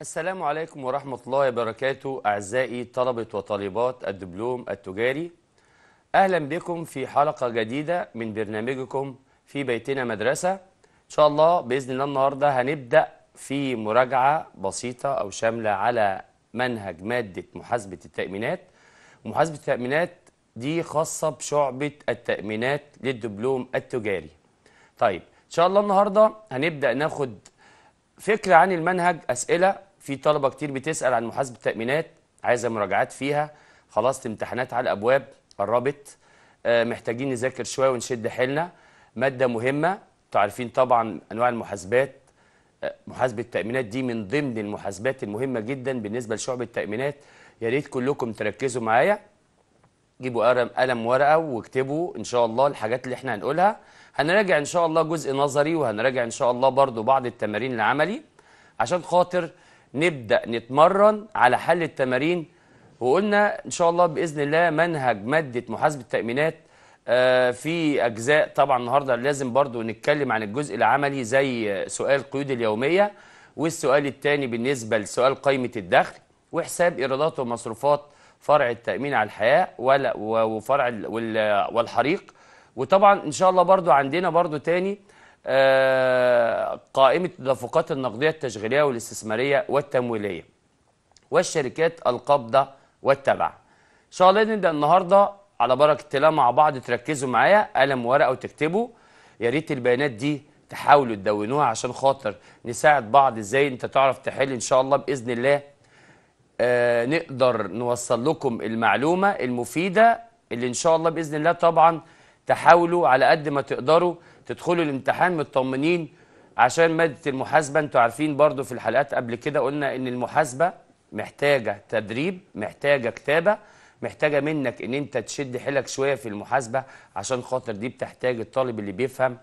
السلام عليكم ورحمة الله وبركاته أعزائي طلبة وطالبات الدبلوم التجاري أهلا بكم في حلقة جديدة من برنامجكم في بيتنا مدرسة إن شاء الله بإذن الله النهاردة هنبدأ في مراجعة بسيطة أو شاملة على منهج مادة محاسبة التأمينات ومحاسبة التأمينات دي خاصة بشعبة التأمينات للدبلوم التجاري طيب إن شاء الله النهاردة هنبدأ ناخد فكرة عن المنهج أسئلة في طلبه كتير بتسال عن محاسبه التامينات عايزه مراجعات فيها خلاص امتحانات على الابواب قربت آه، محتاجين نذاكر شويه ونشد حيلنا ماده مهمه انتوا عارفين طبعا انواع المحاسبات آه، محاسبه التامينات دي من ضمن المحاسبات المهمه جدا بالنسبه لشعب التامينات يا ريت كلكم تركزوا معايا جيبوا قلم ورقه واكتبوا ان شاء الله الحاجات اللي احنا هنقولها هنراجع ان شاء الله جزء نظري وهنراجع ان شاء الله برضو بعض التمارين العملي عشان خاطر نبدأ نتمرن على حل التمارين وقلنا إن شاء الله بإذن الله منهج مادة محاسبة التأمينات آه، في أجزاء طبعا النهاردة لازم برضو نتكلم عن الجزء العملي زي سؤال قيود اليومية والسؤال الثاني بالنسبة لسؤال قائمة الدخل وحساب إيرادات ومصروفات فرع التأمين على الحياة ولا وفرع والحريق وطبعا إن شاء الله برضو عندنا برضو تاني آه، قائمة التدفقات النقدية التشغيلية والاستثمارية والتمويلية والشركات القابضة والتبع إن شاء الله نبدأ النهاردة على بركة الله مع بعض تركزوا معايا قلم ورقة وتكتبوا يا ريت البيانات دي تحاولوا تدونوها عشان خاطر نساعد بعض ازاي انت تعرف تحل ان شاء الله باذن الله آه نقدر نوصل لكم المعلومه المفيده اللي ان شاء الله باذن الله طبعا تحاولوا على قد ما تقدروا تدخلوا الامتحان مطمنين عشان ماده المحاسبه انتوا عارفين برضو في الحلقات قبل كده قلنا ان المحاسبه محتاجه تدريب محتاجه كتابه محتاجه منك ان انت تشد حيلك شويه في المحاسبه عشان خاطر دي بتحتاج الطالب اللي بيفهم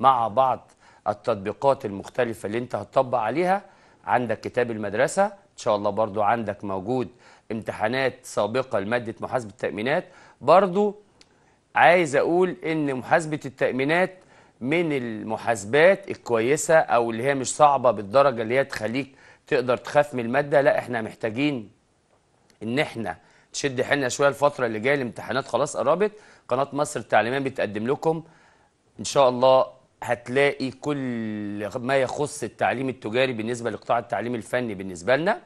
مع بعض التطبيقات المختلفه اللي انت هتطبق عليها عندك كتاب المدرسه ان شاء الله برضو عندك موجود امتحانات سابقه لماده محاسبه التامينات برضو عايز اقول ان محاسبه التامينات من المحاسبات الكويسه او اللي هي مش صعبه بالدرجه اللي هي تخليك تقدر تخاف من الماده لا احنا محتاجين ان احنا تشد حيلنا شويه الفتره اللي جايه الامتحانات خلاص قربت قناه مصر التعليميه بتقدم لكم ان شاء الله هتلاقي كل ما يخص التعليم التجاري بالنسبه لقطاع التعليم الفني بالنسبه لنا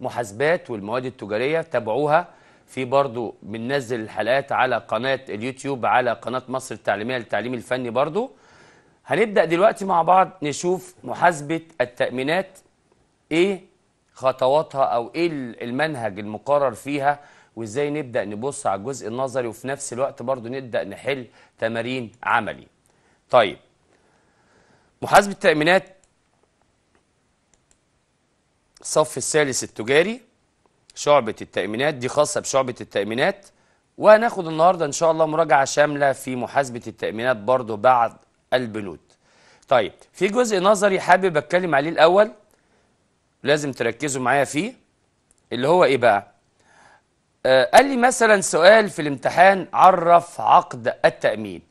محاسبات والمواد التجاريه تابعوها في برضو بننزل الحلقات على قناه اليوتيوب على قناه مصر التعليميه للتعليم الفني برضو هنبدأ دلوقتي مع بعض نشوف محاسبة التأمينات إيه خطواتها أو إيه المنهج المقرر فيها وإزاي نبدأ نبص على الجزء النظري وفي نفس الوقت برضو نبدأ نحل تمارين عملي طيب محاسبة التأمينات الصف الثالث التجاري شعبة التأمينات دي خاصة بشعبة التأمينات وهناخد النهاردة إن شاء الله مراجعة شاملة في محاسبة التأمينات برضو بعد البلود طيب في جزء نظري حابب اتكلم عليه الاول لازم تركزوا معايا فيه اللي هو ايه بقى آه قال لي مثلا سؤال في الامتحان عرف عقد التامين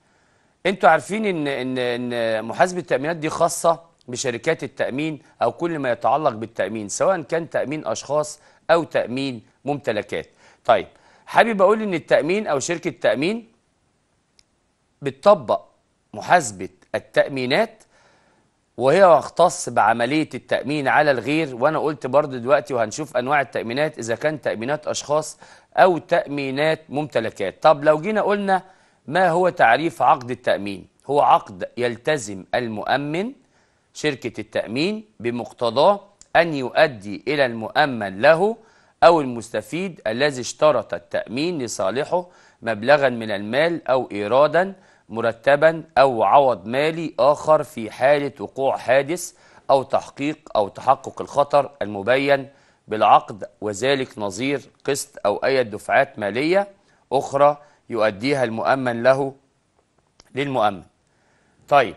انتوا عارفين ان ان ان محاسبه التامينات دي خاصه بشركات التامين او كل ما يتعلق بالتامين سواء كان تامين اشخاص او تامين ممتلكات طيب حابب اقول ان التامين او شركه التامين بتطبق محاسبة التأمينات وهي واختص بعملية التأمين على الغير وأنا قلت برضو دلوقتي وهنشوف أنواع التأمينات إذا كان تأمينات أشخاص أو تأمينات ممتلكات طب لو جينا قلنا ما هو تعريف عقد التأمين هو عقد يلتزم المؤمن شركة التأمين بمقتضاه أن يؤدي إلى المؤمن له أو المستفيد الذي اشترط التأمين لصالحه مبلغا من المال أو إيرادا مرتبا أو عوض مالي آخر في حالة وقوع حادث أو تحقيق أو تحقق الخطر المبين بالعقد وذلك نظير قسط أو أي دفعات مالية أخرى يؤديها المؤمن له للمؤمن طيب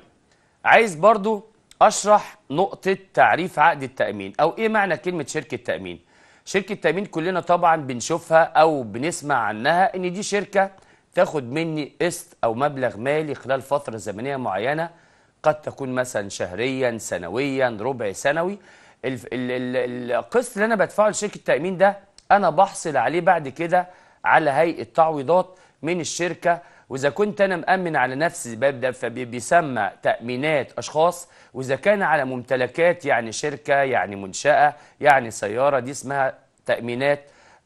عايز برضو أشرح نقطة تعريف عقد التأمين أو إيه معنى كلمة شركة تأمين شركة تأمين كلنا طبعا بنشوفها أو بنسمع عنها إن دي شركة تاخد مني قسط أو مبلغ مالي خلال فترة زمنية معينة قد تكون مثلا شهريا سنويا ربع سنوي القسط اللي أنا بدفعه لشركة التأمين ده أنا بحصل عليه بعد كده على هيئة تعويضات من الشركة وإذا كنت أنا مأمن على نفسي الباب ده فبيسمى تأمينات أشخاص وإذا كان على ممتلكات يعني شركة يعني منشأة يعني سيارة دي اسمها تأمينات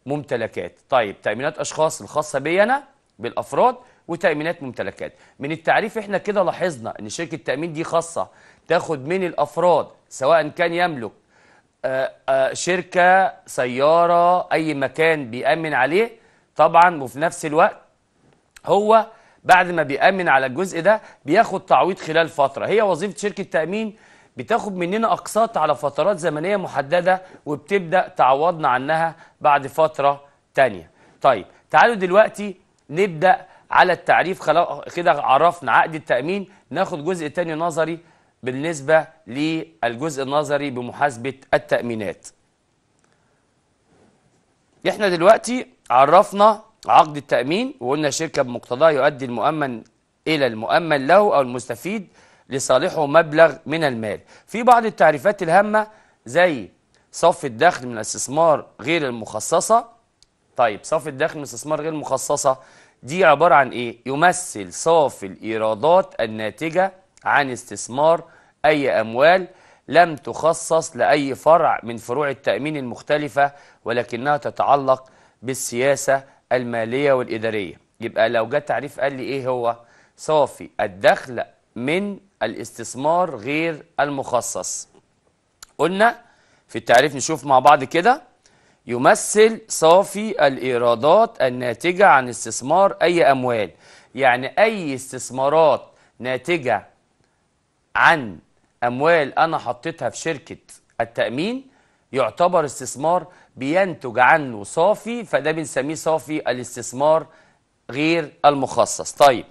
ممتلكات طيب تأمينات أشخاص الخاصة بي أنا بالافراد وتامينات ممتلكات من التعريف احنا كده لاحظنا ان شركه التامين دي خاصه تاخد من الافراد سواء كان يملك آه، آه، شركه سياره اي مكان بيامن عليه طبعا وفي نفس الوقت هو بعد ما بيامن على الجزء ده بياخد تعويض خلال فتره هي وظيفه شركه تامين بتاخد مننا اقساط على فترات زمنيه محدده وبتبدا تعوضنا عنها بعد فتره تانية طيب تعالوا دلوقتي نبدأ على التعريف كده عرفنا عقد التأمين ناخد جزء تاني نظري بالنسبة للجزء النظري بمحاسبة التأمينات احنا دلوقتي عرفنا عقد التأمين وقلنا شركة بمقتضاه يؤدي المؤمن إلى المؤمن له أو المستفيد لصالحه مبلغ من المال في بعض التعريفات الهامة زي صف الدخل من الاستثمار غير المخصصة طيب صافي الدخل من استثمار غير مخصصة دي عبارة عن إيه؟ يمثل صافي الإيرادات الناتجة عن استثمار أي أموال لم تخصص لأي فرع من فروع التأمين المختلفة ولكنها تتعلق بالسياسة المالية والإدارية يبقى لو جه تعريف قال لي إيه هو؟ صافي الدخل من الاستثمار غير المخصص قلنا في التعريف نشوف مع بعض كده يمثل صافي الإيرادات الناتجة عن استثمار أي أموال يعني أي استثمارات ناتجة عن أموال أنا حطيتها في شركة التأمين يعتبر استثمار بينتج عنه صافي فده بنسميه صافي الاستثمار غير المخصص طيب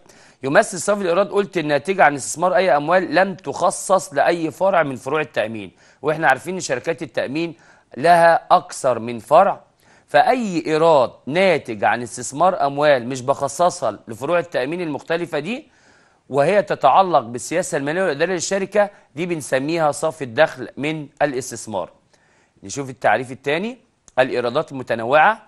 يمثل صافي الايراد قلت الناتجه عن استثمار اي اموال لم تخصص لاي فرع من فروع التامين واحنا عارفين ان شركات التامين لها أكثر من فرع فأي إيراد ناتج عن استثمار أموال مش بخصصها لفروع التأمين المختلفة دي وهي تتعلق بالسياسة المالية والإدارية للشركة دي بنسميها صافي الدخل من الاستثمار نشوف التعريف الثاني الإيرادات المتنوعة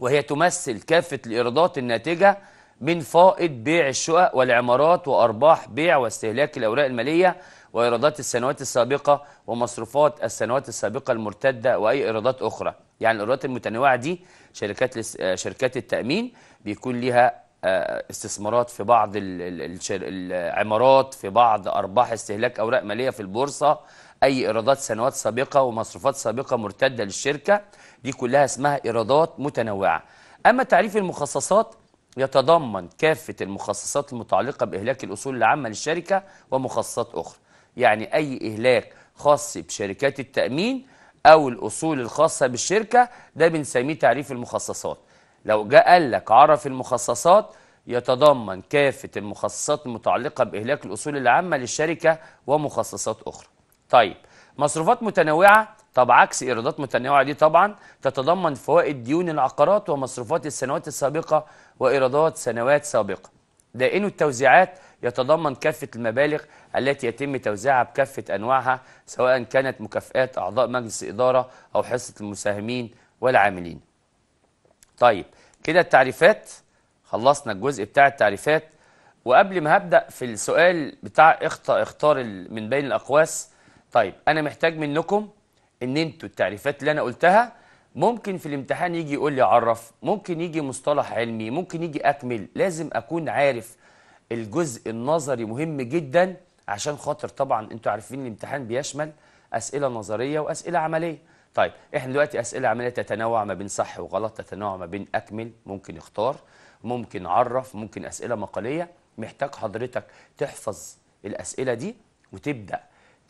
وهي تمثل كافة الإيرادات الناتجة من فائض بيع الشقق والعمارات وأرباح بيع واستهلاك الأوراق المالية وإيرادات السنوات السابقة ومصروفات السنوات السابقة المرتدة وأي إيرادات أخرى يعني الإيرادات المتنوعة دي شركات آه، شركات التأمين بيكون ليها آه، استثمارات في بعض العمارات في بعض أرباح استهلاك أوراق مالية في البورصة أي إيرادات سنوات سابقة ومصروفات سابقة مرتدة للشركة دي كلها اسمها إيرادات متنوعة أما تعريف المخصصات يتضمن كافة المخصصات المتعلقة بإهلاك الأصول العامة للشركة ومخصصات أخرى يعني أي إهلاك خاص بشركات التأمين أو الأصول الخاصة بالشركة ده بنسميه تعريف المخصصات لو جاء قال لك عرف المخصصات يتضمن كافة المخصصات المتعلقة بإهلاك الأصول العامة للشركة ومخصصات أخرى طيب مصروفات متنوعة طب عكس إيرادات متنوعة دي طبعا تتضمن فوائد ديون العقارات ومصروفات السنوات السابقة وإيرادات سنوات سابقة ده التوزيعات يتضمن كافة المبالغ التي يتم توزيعها بكافة أنواعها سواء كانت مكافآت أعضاء مجلس إدارة أو حصة المساهمين والعاملين طيب كده التعريفات خلصنا الجزء بتاع التعريفات وقبل ما هبدأ في السؤال بتاع اختار, اختار من بين الأقواس طيب أنا محتاج منكم إن أنتوا التعريفات اللي أنا قلتها ممكن في الامتحان يجي يقول لي عرف ممكن يجي مصطلح علمي ممكن يجي أكمل لازم أكون عارف الجزء النظري مهم جدا عشان خاطر طبعا انتوا عارفين الامتحان بيشمل اسئله نظريه واسئله عمليه طيب احنا دلوقتي اسئله عمليه تتنوع ما بين صح وغلط تتنوع ما بين اكمل ممكن اختار ممكن عرف ممكن اسئله مقاليه محتاج حضرتك تحفظ الاسئله دي وتبدا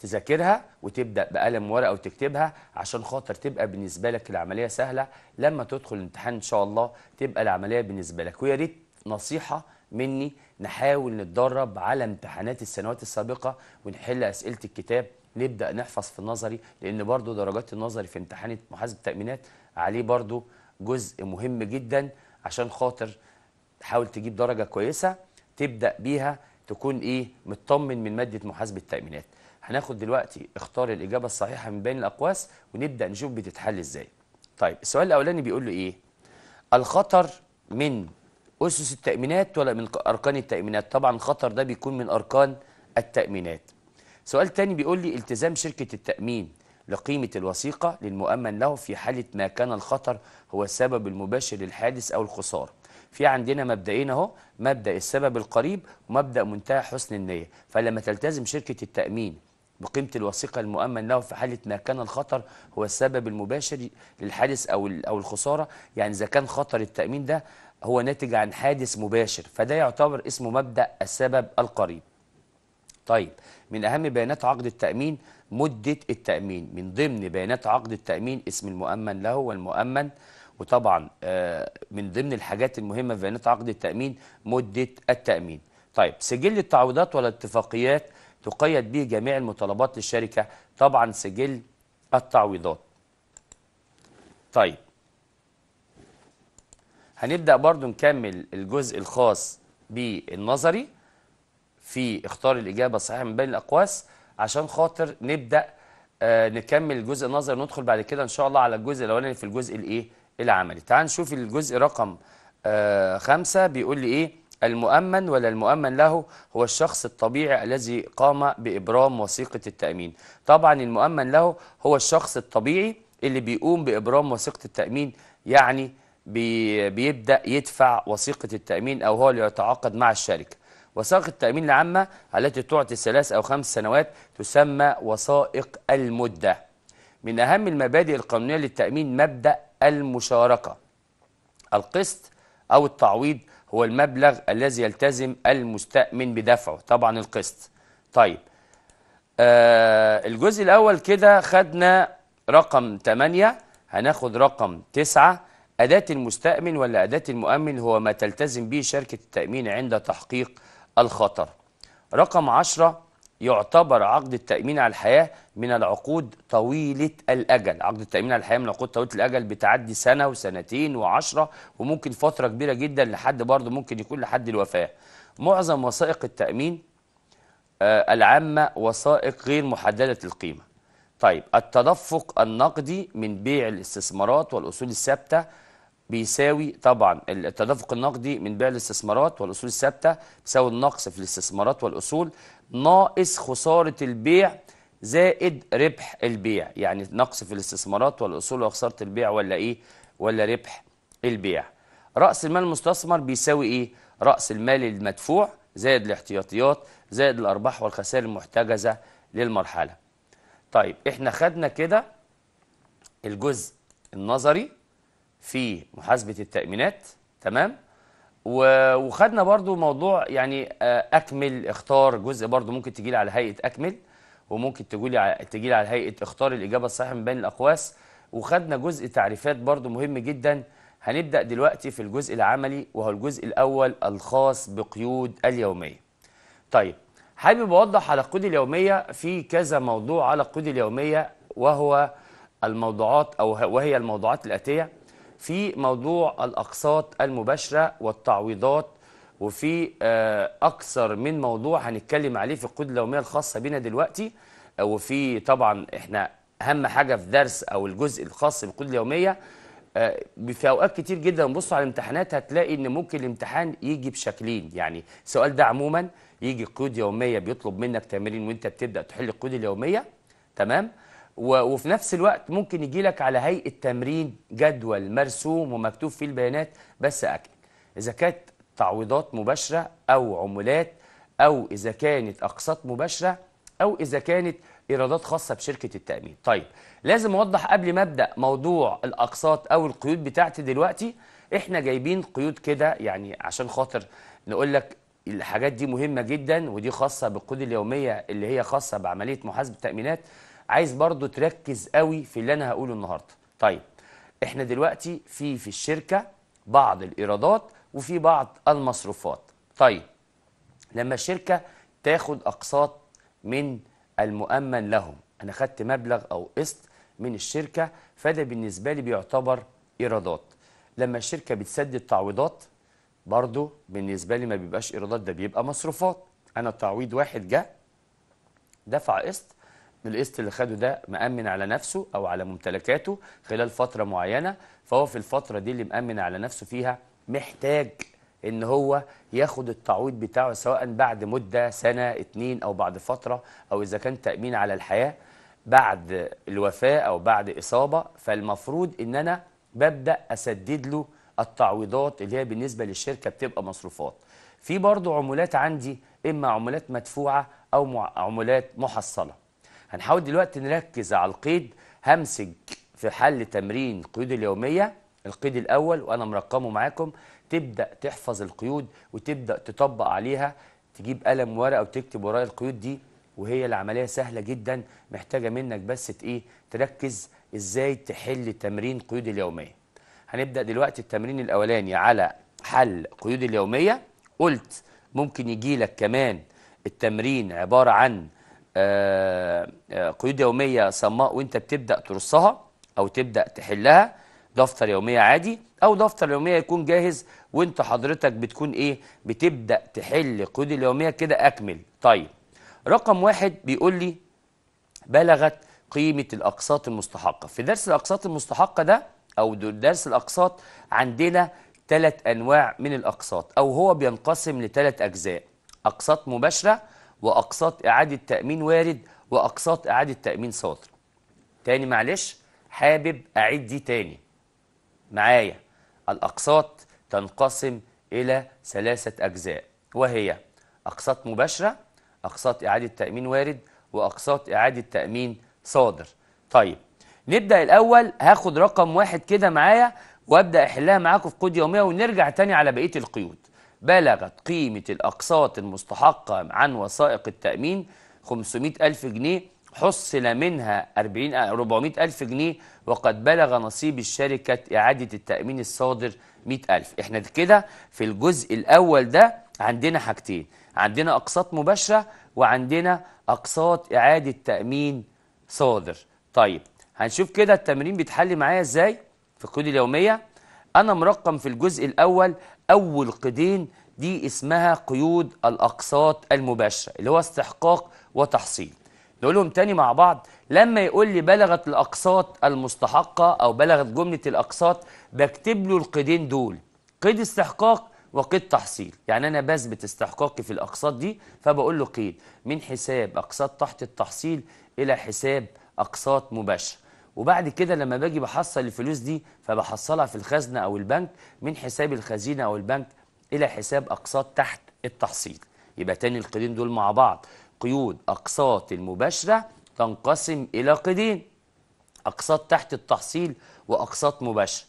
تذاكرها وتبدا بقلم ورقه وتكتبها عشان خاطر تبقى بالنسبه لك العمليه سهله لما تدخل الامتحان ان شاء الله تبقى العمليه بالنسبه لك ويا ريت نصيحه مني نحاول نتدرب على امتحانات السنوات السابقة ونحل أسئلة الكتاب نبدأ نحفظ في النظري لأن برضو درجات النظري في امتحان محاسب التأمينات عليه برضو جزء مهم جدا عشان خاطر تحاول تجيب درجة كويسة تبدأ بيها تكون إيه مطمن من مادة محاسبة التأمينات هناخد دلوقتي اختار الإجابة الصحيحة من بين الأقواس ونبدأ نشوف بتتحل إزاي طيب السؤال الأولاني بيقول له إيه الخطر من أسس التأمينات ولا من أركان التأمينات طبعا الخطر ده بيكون من أركان التأمينات سؤال تاني بيقول لي التزام شركة التأمين لقيمة الوثيقة للمؤمن له في حالة ما كان الخطر هو السبب المباشر للحادث أو الخسارة في عندنا مبدئين اهو مبدا السبب القريب ومبدا منتهى حسن النيه فلما تلتزم شركه التامين بقيمه الوثيقه المؤمن له في حاله ما كان الخطر هو السبب المباشر للحادث او او الخساره يعني اذا كان خطر التامين ده هو ناتج عن حادث مباشر فده يعتبر اسمه مبدأ السبب القريب طيب من أهم بيانات عقد التأمين مدة التأمين من ضمن بيانات عقد التأمين اسم المؤمن له والمؤمن وطبعا آه، من ضمن الحاجات المهمة في بيانات عقد التأمين مدة التأمين طيب سجل التعويضات والاتفاقيات تقيد به جميع المطالبات للشركة طبعا سجل التعويضات طيب هنبدأ برضو نكمل الجزء الخاص بالنظري في اختار الإجابة الصحيحة من بين الأقواس عشان خاطر نبدأ آه، نكمل الجزء النظري ندخل بعد كده إن شاء الله على الجزء الأولاني في الجزء الإيه العملي تعال نشوف الجزء رقم آه، خمسة بيقول لي إيه المؤمن ولا المؤمن له هو الشخص الطبيعي الذي قام بإبرام وثيقة التأمين طبعا المؤمن له هو الشخص الطبيعي اللي بيقوم بإبرام وثيقة التأمين يعني بي بيبدأ يدفع وثيقة التأمين أو هو اللي يتعاقد مع الشركة وثائق التأمين العامة التي تعطي ثلاث أو خمس سنوات تسمى وثائق المدة من أهم المبادئ القانونية للتأمين مبدأ المشاركة القسط أو التعويض هو المبلغ الذي يلتزم المستأمن بدفعه طبعا القسط طيب آه الجزء الأول كده خدنا رقم 8 هناخد رقم 9 أداة المستأمن ولا أداة المؤمن هو ما تلتزم به شركة التأمين عند تحقيق الخطر رقم عشرة يعتبر عقد التأمين على الحياة من العقود طويلة الأجل عقد التأمين على الحياة من العقود طويلة الأجل بتعدي سنة وسنتين وعشرة وممكن فترة كبيرة جدا لحد برضه ممكن يكون لحد الوفاة معظم وثائق التأمين آه، العامة وثائق غير محددة القيمة طيب التدفق النقدي من بيع الاستثمارات والأصول الثابتة بيساوي طبعا التدفق النقدي من بيع الاستثمارات والاصول الثابته بيساوي النقص في الاستثمارات والاصول ناقص خساره البيع زائد ربح البيع يعني نقص في الاستثمارات والاصول وخساره البيع ولا ايه ولا ربح البيع راس المال المستثمر بيساوي ايه راس المال المدفوع زائد الاحتياطيات زائد الارباح والخسائر المحتجزه للمرحله طيب احنا خدنا كده الجزء النظري في محاسبة التأمينات تمام وخدنا برضو موضوع يعني آه، أكمل اختار جزء برضو ممكن تجيلي على هيئة أكمل وممكن تجيلي تجيلي على هيئة اختار الإجابة الصحيحة من بين الأقواس وخدنا جزء تعريفات برضو مهم جدا هنبدأ دلوقتي في الجزء العملي وهو الجزء الأول الخاص بقيود اليومية طيب حابب أوضح على القيود اليومية في كذا موضوع على القيود اليومية وهو الموضوعات أو وهي الموضوعات الآتية في موضوع الأقساط المباشرة والتعويضات وفي آه، أكثر من موضوع هنتكلم عليه في القيود اليومية الخاصة بنا دلوقتي آه، وفي طبعا إحنا أهم حاجة في درس أو الجزء الخاص بالقيود اليومية آه، في اوقات كتير جدا بصوا على الامتحانات هتلاقي ان ممكن الامتحان يجي بشكلين يعني السؤال ده عموما يجي قيود يوميه بيطلب منك تمرين وانت بتبدا تحل القيود اليوميه تمام وفي نفس الوقت ممكن يجي لك على هيئه تمرين جدول مرسوم ومكتوب فيه البيانات بس اكل اذا كانت تعويضات مباشره او عمولات او اذا كانت اقساط مباشره او اذا كانت ايرادات خاصه بشركه التامين طيب لازم اوضح قبل ما ابدا موضوع الاقساط او القيود بتاعتي دلوقتي احنا جايبين قيود كده يعني عشان خاطر نقول لك الحاجات دي مهمه جدا ودي خاصه بالقيود اليوميه اللي هي خاصه بعمليه محاسبه التامينات عايز برضو تركز قوي في اللي انا هقوله النهارده طيب احنا دلوقتي في في الشركه بعض الايرادات وفي بعض المصروفات طيب لما الشركه تاخد اقساط من المؤمن لهم انا خدت مبلغ او قسط من الشركه فده بالنسبه لي بيعتبر ايرادات لما الشركه بتسدد تعويضات برضو بالنسبه لي ما بيبقاش ايرادات ده بيبقى مصروفات انا التعويض واحد جه دفع قسط القسط اللي خده ده مأمن على نفسه أو على ممتلكاته خلال فترة معينة فهو في الفترة دي اللي مأمن على نفسه فيها محتاج ان هو ياخد التعويض بتاعه سواء بعد مدة سنة اتنين او بعد فترة او اذا كان تأمين على الحياة بعد الوفاة او بعد اصابة فالمفروض ان انا ببدأ اسدد له التعويضات اللي هي بالنسبة للشركة بتبقى مصروفات في برضه عمولات عندي اما عمولات مدفوعة او عمولات محصلة هنحاول دلوقتي نركز على القيد همسج في حل تمرين قيود اليومية القيد الأول وأنا مرقمه معاكم تبدأ تحفظ القيود وتبدأ تطبق عليها تجيب قلم ورقة وتكتب ورايا القيود دي وهي العملية سهلة جدا محتاجة منك بس إيه تركز إزاي تحل تمرين قيود اليومية هنبدأ دلوقتي التمرين الأولاني على حل قيود اليومية قلت ممكن يجي لك كمان التمرين عبارة عن آه، آه، قيود يومية صماء وانت بتبدأ ترصها أو تبدأ تحلها دفتر يومية عادي أو دفتر يومية يكون جاهز وانت حضرتك بتكون إيه بتبدأ تحل قيود اليومية كده أكمل طيب رقم واحد بيقول لي بلغت قيمة الأقساط المستحقة في درس الأقساط المستحقة ده أو درس الأقساط عندنا ثلاث أنواع من الأقساط أو هو بينقسم لثلاث أجزاء أقساط مباشرة وأقساط إعادة تأمين وارد وأقساط إعادة تأمين صادر تاني معلش حابب أعيد دي تاني معايا الأقساط تنقسم إلى ثلاثة أجزاء وهي أقساط مباشرة أقساط إعادة تأمين وارد وأقساط إعادة تأمين صادر طيب نبدأ الأول هاخد رقم واحد كده معايا وأبدأ أحلها معاكم في قيود يومية ونرجع تاني على بقية القيود بلغت قيمة الأقساط المستحقة عن وثائق التأمين 500 ألف جنيه حصل منها 40 400 آه، ألف جنيه وقد بلغ نصيب الشركة إعادة التأمين الصادر 100 ألف إحنا كده في الجزء الأول ده عندنا حاجتين عندنا أقساط مباشرة وعندنا أقساط إعادة تأمين صادر طيب هنشوف كده التمرين بيتحل معايا إزاي في القيود اليومية أنا مرقم في الجزء الأول أول قيدين دي اسمها قيود الأقساط المباشرة اللي هو استحقاق وتحصيل نقولهم تاني مع بعض لما يقول لي بلغت الأقساط المستحقة أو بلغت جملة الأقساط بكتب له القيدين دول قيد استحقاق وقيد تحصيل يعني أنا بثبت استحقاقي في الأقساط دي فبقول له قيد من حساب أقساط تحت التحصيل إلى حساب أقساط مباشرة وبعد كده لما باجي بحصل الفلوس دي فبحصلها في الخزنه او البنك من حساب الخزينه او البنك الى حساب اقساط تحت التحصيل يبقى تاني القيدين دول مع بعض قيود اقساط المباشره تنقسم الى قيدين اقساط تحت التحصيل واقساط مباشره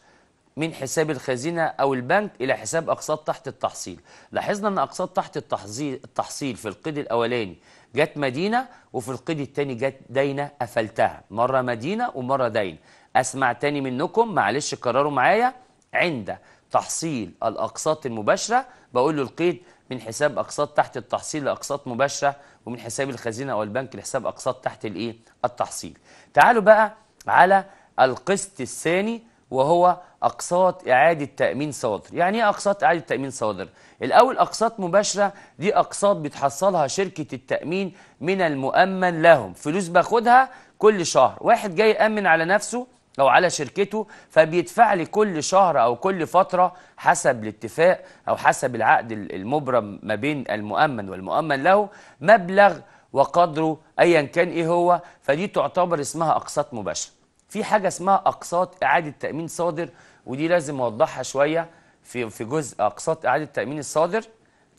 من حساب الخزينة أو البنك إلى حساب أقساط تحت التحصيل لاحظنا أن أقساط تحت التحصيل في القيد الأولاني جت مدينة وفي القيد الثاني جت دينة قفلتها مرة مدينة ومرة دينة أسمع تاني منكم معلش كرروا معايا عند تحصيل الأقساط المباشرة بقول له القيد من حساب أقساط تحت التحصيل لأقساط مباشرة ومن حساب الخزينة أو البنك لحساب أقساط تحت الإيه التحصيل تعالوا بقى على القسط الثاني وهو أقساط إعادة تأمين صادر يعني إيه أقساط إعادة تأمين صادر؟ الأول أقساط مباشرة دي أقساط بتحصلها شركة التأمين من المؤمن لهم فلوس باخدها كل شهر واحد جاي يأمن على نفسه أو على شركته فبيدفع لي كل شهر أو كل فترة حسب الاتفاق أو حسب العقد المبرم ما بين المؤمن والمؤمن له مبلغ وقدره أيا كان إيه هو فدي تعتبر اسمها أقساط مباشرة في حاجه اسمها اقساط اعاده تامين صادر ودي لازم اوضحها شويه في في جزء اقساط اعاده تامين الصادر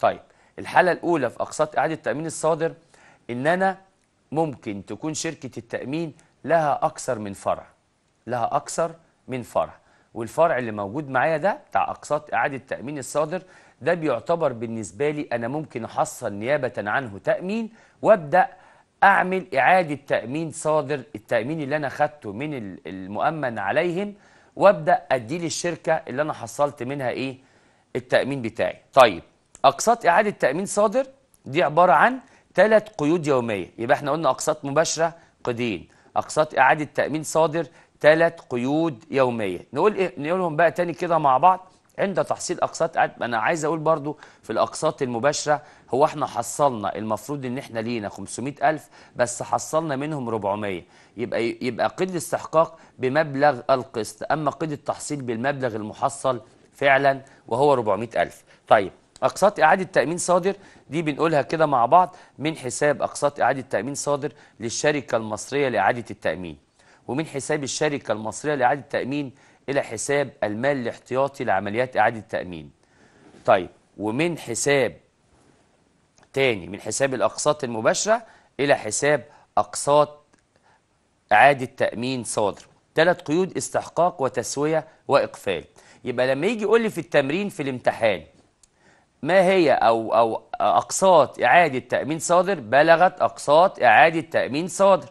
طيب الحاله الاولى في اقساط اعاده تامين الصادر ان انا ممكن تكون شركه التامين لها اكثر من فرع لها اكثر من فرع والفرع اللي موجود معايا ده بتاع اقساط اعاده تامين الصادر ده بيعتبر بالنسبه لي انا ممكن احصل نيابه عنه تامين وابدا اعمل اعاده تامين صادر التامين اللي انا خدته من المؤمن عليهم وابدا اديه للشركه اللي انا حصلت منها ايه التامين بتاعي طيب اقساط اعاده تامين صادر دي عباره عن ثلاث قيود يوميه يبقى احنا قلنا اقساط مباشره قيدين اقساط اعاده تامين صادر ثلاث قيود يوميه نقول إيه؟ نقولهم بقى تاني كده مع بعض عند تحصيل اقساط انا عايز اقول برضو في الاقساط المباشره هو احنا حصلنا المفروض ان احنا لينا 500000 بس حصلنا منهم 400 يبقى يبقى قيد الاستحقاق بمبلغ القسط اما قيد التحصيل بالمبلغ المحصل فعلا وهو 400000 طيب اقساط اعاده تامين صادر دي بنقولها كده مع بعض من حساب اقساط اعاده تامين صادر للشركه المصريه لاعاده التامين ومن حساب الشركه المصريه لاعاده التامين إلى حساب المال الاحتياطي لعمليات إعادة التامين طيب ومن حساب تاني من حساب الأقساط المباشرة إلى حساب أقساط إعادة تأمين صادر ثلاث قيود استحقاق وتسوية وإقفال يبقى لما يجي يقول لي في التمرين في الامتحان ما هي أو, أو أقساط إعادة تأمين صادر بلغت أقساط إعادة تأمين صادر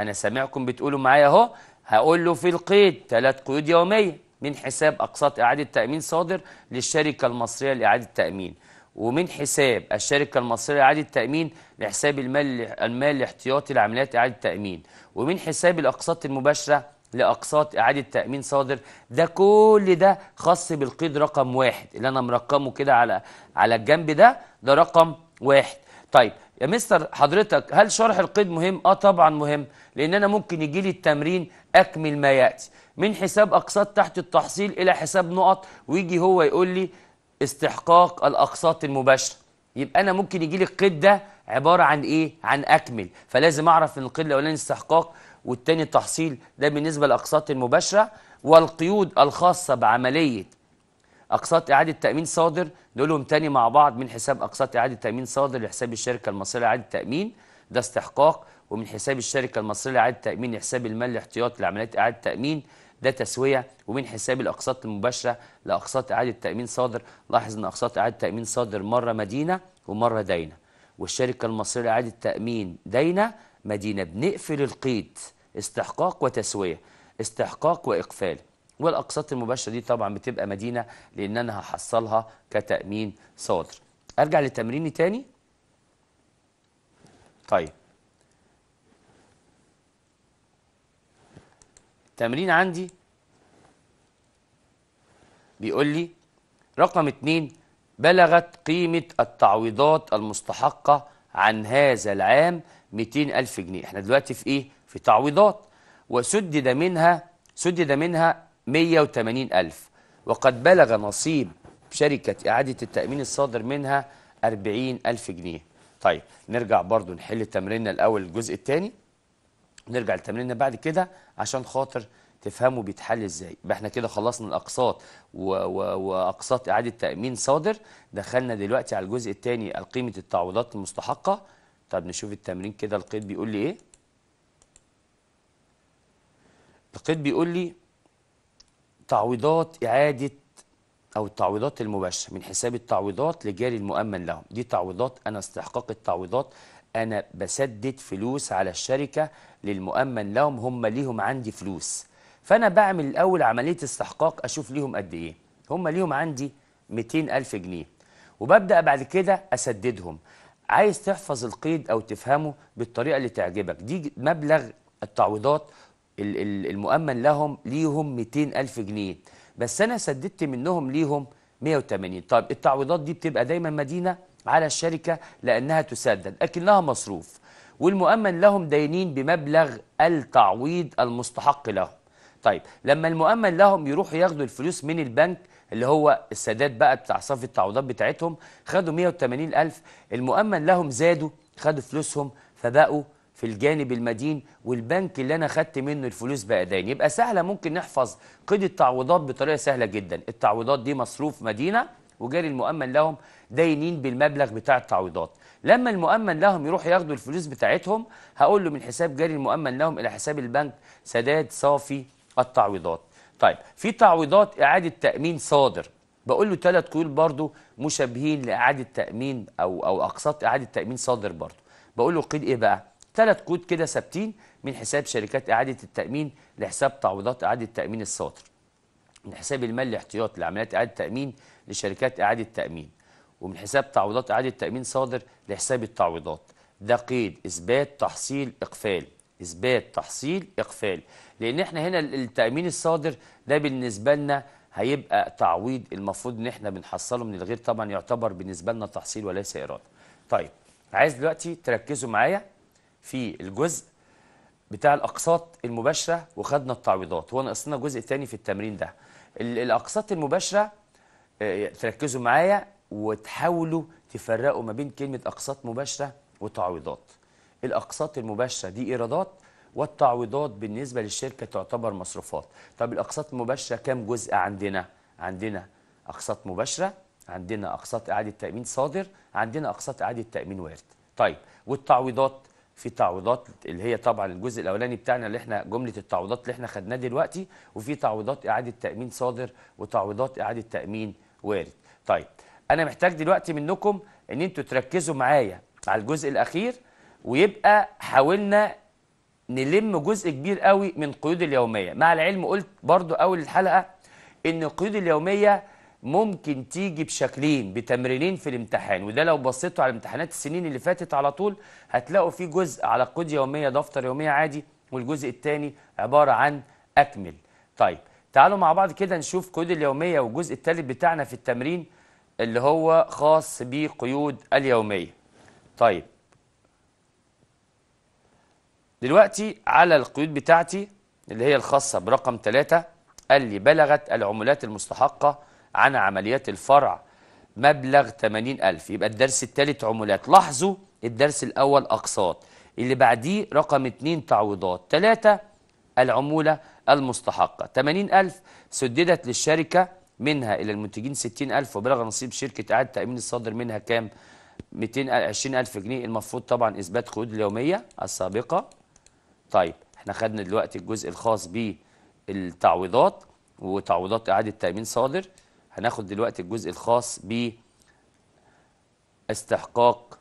أنا سامعكم بتقولوا معايا أهو هقول له في القيد ثلاث قيود يومية من حساب أقساط إعادة تأمين صادر للشركة المصرية لإعادة التأمين ومن حساب الشركة المصرية لإعادة التأمين لحساب المال المال الاحتياطي لعمليات إعادة التأمين ومن حساب الأقساط المباشرة لأقساط إعادة تأمين صادر ده كل ده خاص بالقيد رقم واحد اللي أنا مرقمه كده على على الجنب ده ده رقم واحد طيب يا مستر حضرتك هل شرح القيد مهم؟ اه طبعا مهم لان انا ممكن يجي لي التمرين أكمل ما يأتي من حساب أقساط تحت التحصيل إلى حساب نقط ويجي هو يقول لي استحقاق الأقساط المباشرة يبقى أنا ممكن يجي لي القيد ده عبارة عن إيه؟ عن أكمل فلازم أعرف إن القيد الأولاني استحقاق والتاني تحصيل ده بالنسبة للأقساط المباشرة والقيود الخاصة بعملية أقساط إعادة تأمين صادر نقولهم تاني مع بعض من حساب أقساط إعادة تأمين صادر لحساب الشركة المصرية لإعادة التأمين ده استحقاق ومن حساب الشركة المصرية لإعادة تأمين حساب المال الاحتياطي لعمليات إعادة تأمين ده تسوية ومن حساب الأقساط المباشرة لأقساط إعادة تأمين صادر لاحظ أن أقساط إعادة تأمين صادر مرة مدينة ومرة داينة والشركة المصرية لإعادة تأمين داينة مدينة بنقفل القيد استحقاق وتسوية استحقاق وإقفال والأقساط المباشرة دي طبعا بتبقى مدينة لأن أنا هحصلها كتأمين صادر أرجع لتمريني تاني طيب تمرين عندي بيقول لي رقم اتنين بلغت قيمة التعويضات المستحقة عن هذا العام 200 ألف جنيه احنا دلوقتي في ايه في تعويضات وسدد منها سدد منها 180 ألف وقد بلغ نصيب شركة إعادة التأمين الصادر منها 40 ألف جنيه طيب نرجع برضو نحل تمريننا الأول الجزء الثاني نرجع لتمريننا بعد كده عشان خاطر تفهموا بيتحل ازاي يبقى احنا كده خلصنا الاقساط واقساط اعاده تامين صادر دخلنا دلوقتي على الجزء الثاني قيمه التعويضات المستحقه طب نشوف التمرين كده القيد بيقول لي ايه القيد بيقول لي تعويضات اعاده او التعويضات المباشره من حساب التعويضات لجاري المؤمن لهم دي تعويضات انا استحقاق التعويضات انا بسدد فلوس على الشركه للمؤمن لهم هم ليهم عندي فلوس فانا بعمل الاول عمليه استحقاق اشوف ليهم قد ايه هم ليهم عندي 200 الف جنيه وببدا بعد كده اسددهم عايز تحفظ القيد او تفهمه بالطريقه اللي تعجبك دي مبلغ التعويضات المؤمن لهم ليهم 200 الف جنيه بس انا سددت منهم ليهم 180 طب التعويضات دي بتبقى دايما مدينه على الشركه لانها تسدد اكنها مصروف والمؤمن لهم داينين بمبلغ التعويض المستحق لهم طيب لما المؤمن لهم يروحوا ياخدوا الفلوس من البنك اللي هو السداد بقى بتاع صافي التعويضات بتاعتهم خدوا 180 ألف المؤمن لهم زادوا خدوا فلوسهم فبقوا في الجانب المدين والبنك اللي انا خدت منه الفلوس بقى داين يبقى سهله ممكن نحفظ قيد التعويضات بطريقه سهله جدا التعويضات دي مصروف مدينه وجاري المؤمن لهم داينين بالمبلغ بتاع التعويضات لما المؤمن لهم يروح ياخدوا الفلوس بتاعتهم هقول له من حساب جاري المؤمن لهم إلى حساب البنك سداد صافي التعويضات طيب في تعويضات إعادة تأمين صادر بقول له ثلاث قيود برضه مشابهين لإعادة تأمين أو أو أقساط إعادة تأمين صادر برضه بقول له قيد إيه بقى؟ ثلاث قيود كده ثابتين من حساب شركات إعادة التأمين لحساب تعويضات إعادة التأمين الصادر من حساب المال الاحتياطي لعمليات إعادة تأمين لشركات إعادة تأمين ومن حساب تعويضات إعادة تأمين صادر لحساب التعويضات ده قيد إثبات تحصيل إقفال إثبات تحصيل إقفال لأن إحنا هنا التأمين الصادر ده بالنسبة لنا هيبقى تعويض المفروض إن إحنا بنحصله من الغير طبعا يعتبر بالنسبة لنا تحصيل وليس إرادة طيب عايز دلوقتي تركزوا معايا في الجزء بتاع الأقساط المباشرة وخدنا التعويضات هو ناقصنا جزء ثاني في التمرين ده الأقساط المباشرة آه، تركزوا معايا وتحاولوا تفرقوا ما بين كلمة أقساط مباشرة وتعويضات الأقساط المباشرة دي إيرادات والتعويضات بالنسبة للشركة تعتبر مصروفات طب الأقساط المباشرة كام جزء عندنا؟ عندنا أقساط مباشرة عندنا أقساط إعادة تأمين صادر عندنا أقساط إعادة تأمين وارد طيب والتعويضات في تعويضات اللي هي طبعا الجزء الاولاني بتاعنا اللي احنا جمله التعويضات اللي احنا خدناه دلوقتي وفي تعويضات اعاده تامين صادر وتعويضات اعاده تامين وارد طيب انا محتاج دلوقتي منكم ان انتوا تركزوا معايا على الجزء الاخير ويبقى حاولنا نلم جزء كبير قوي من قيود اليوميه مع العلم قلت برضو اول الحلقه ان القيود اليوميه ممكن تيجي بشكلين بتمرينين في الامتحان وده لو بصيتوا على امتحانات السنين اللي فاتت على طول هتلاقوا في جزء على قيود يوميه دفتر يوميه عادي والجزء الثاني عباره عن اكمل طيب تعالوا مع بعض كده نشوف قيود اليوميه والجزء الثالث بتاعنا في التمرين اللي هو خاص بقيود اليومية طيب دلوقتي على القيود بتاعتي اللي هي الخاصة برقم 3 قال لي بلغت العمولات المستحقة عن عمليات الفرع مبلغ 80000 يبقى الدرس الثالث عمولات لاحظوا الدرس الأول أقساط اللي بعديه رقم 2 تعويضات 3 العمولة المستحقة 80000 سددت للشركة منها إلى المنتجين 60000 وبلغ نصيب شركة إعادة تأمين الصادر منها كام؟ 220000 جنيه المفروض طبعا إثبات قيود اليومية السابقة طيب احنا خدنا دلوقتي الجزء الخاص بالتعويضات وتعويضات إعادة تأمين صادر هناخد دلوقتي الجزء الخاص ب استحقاق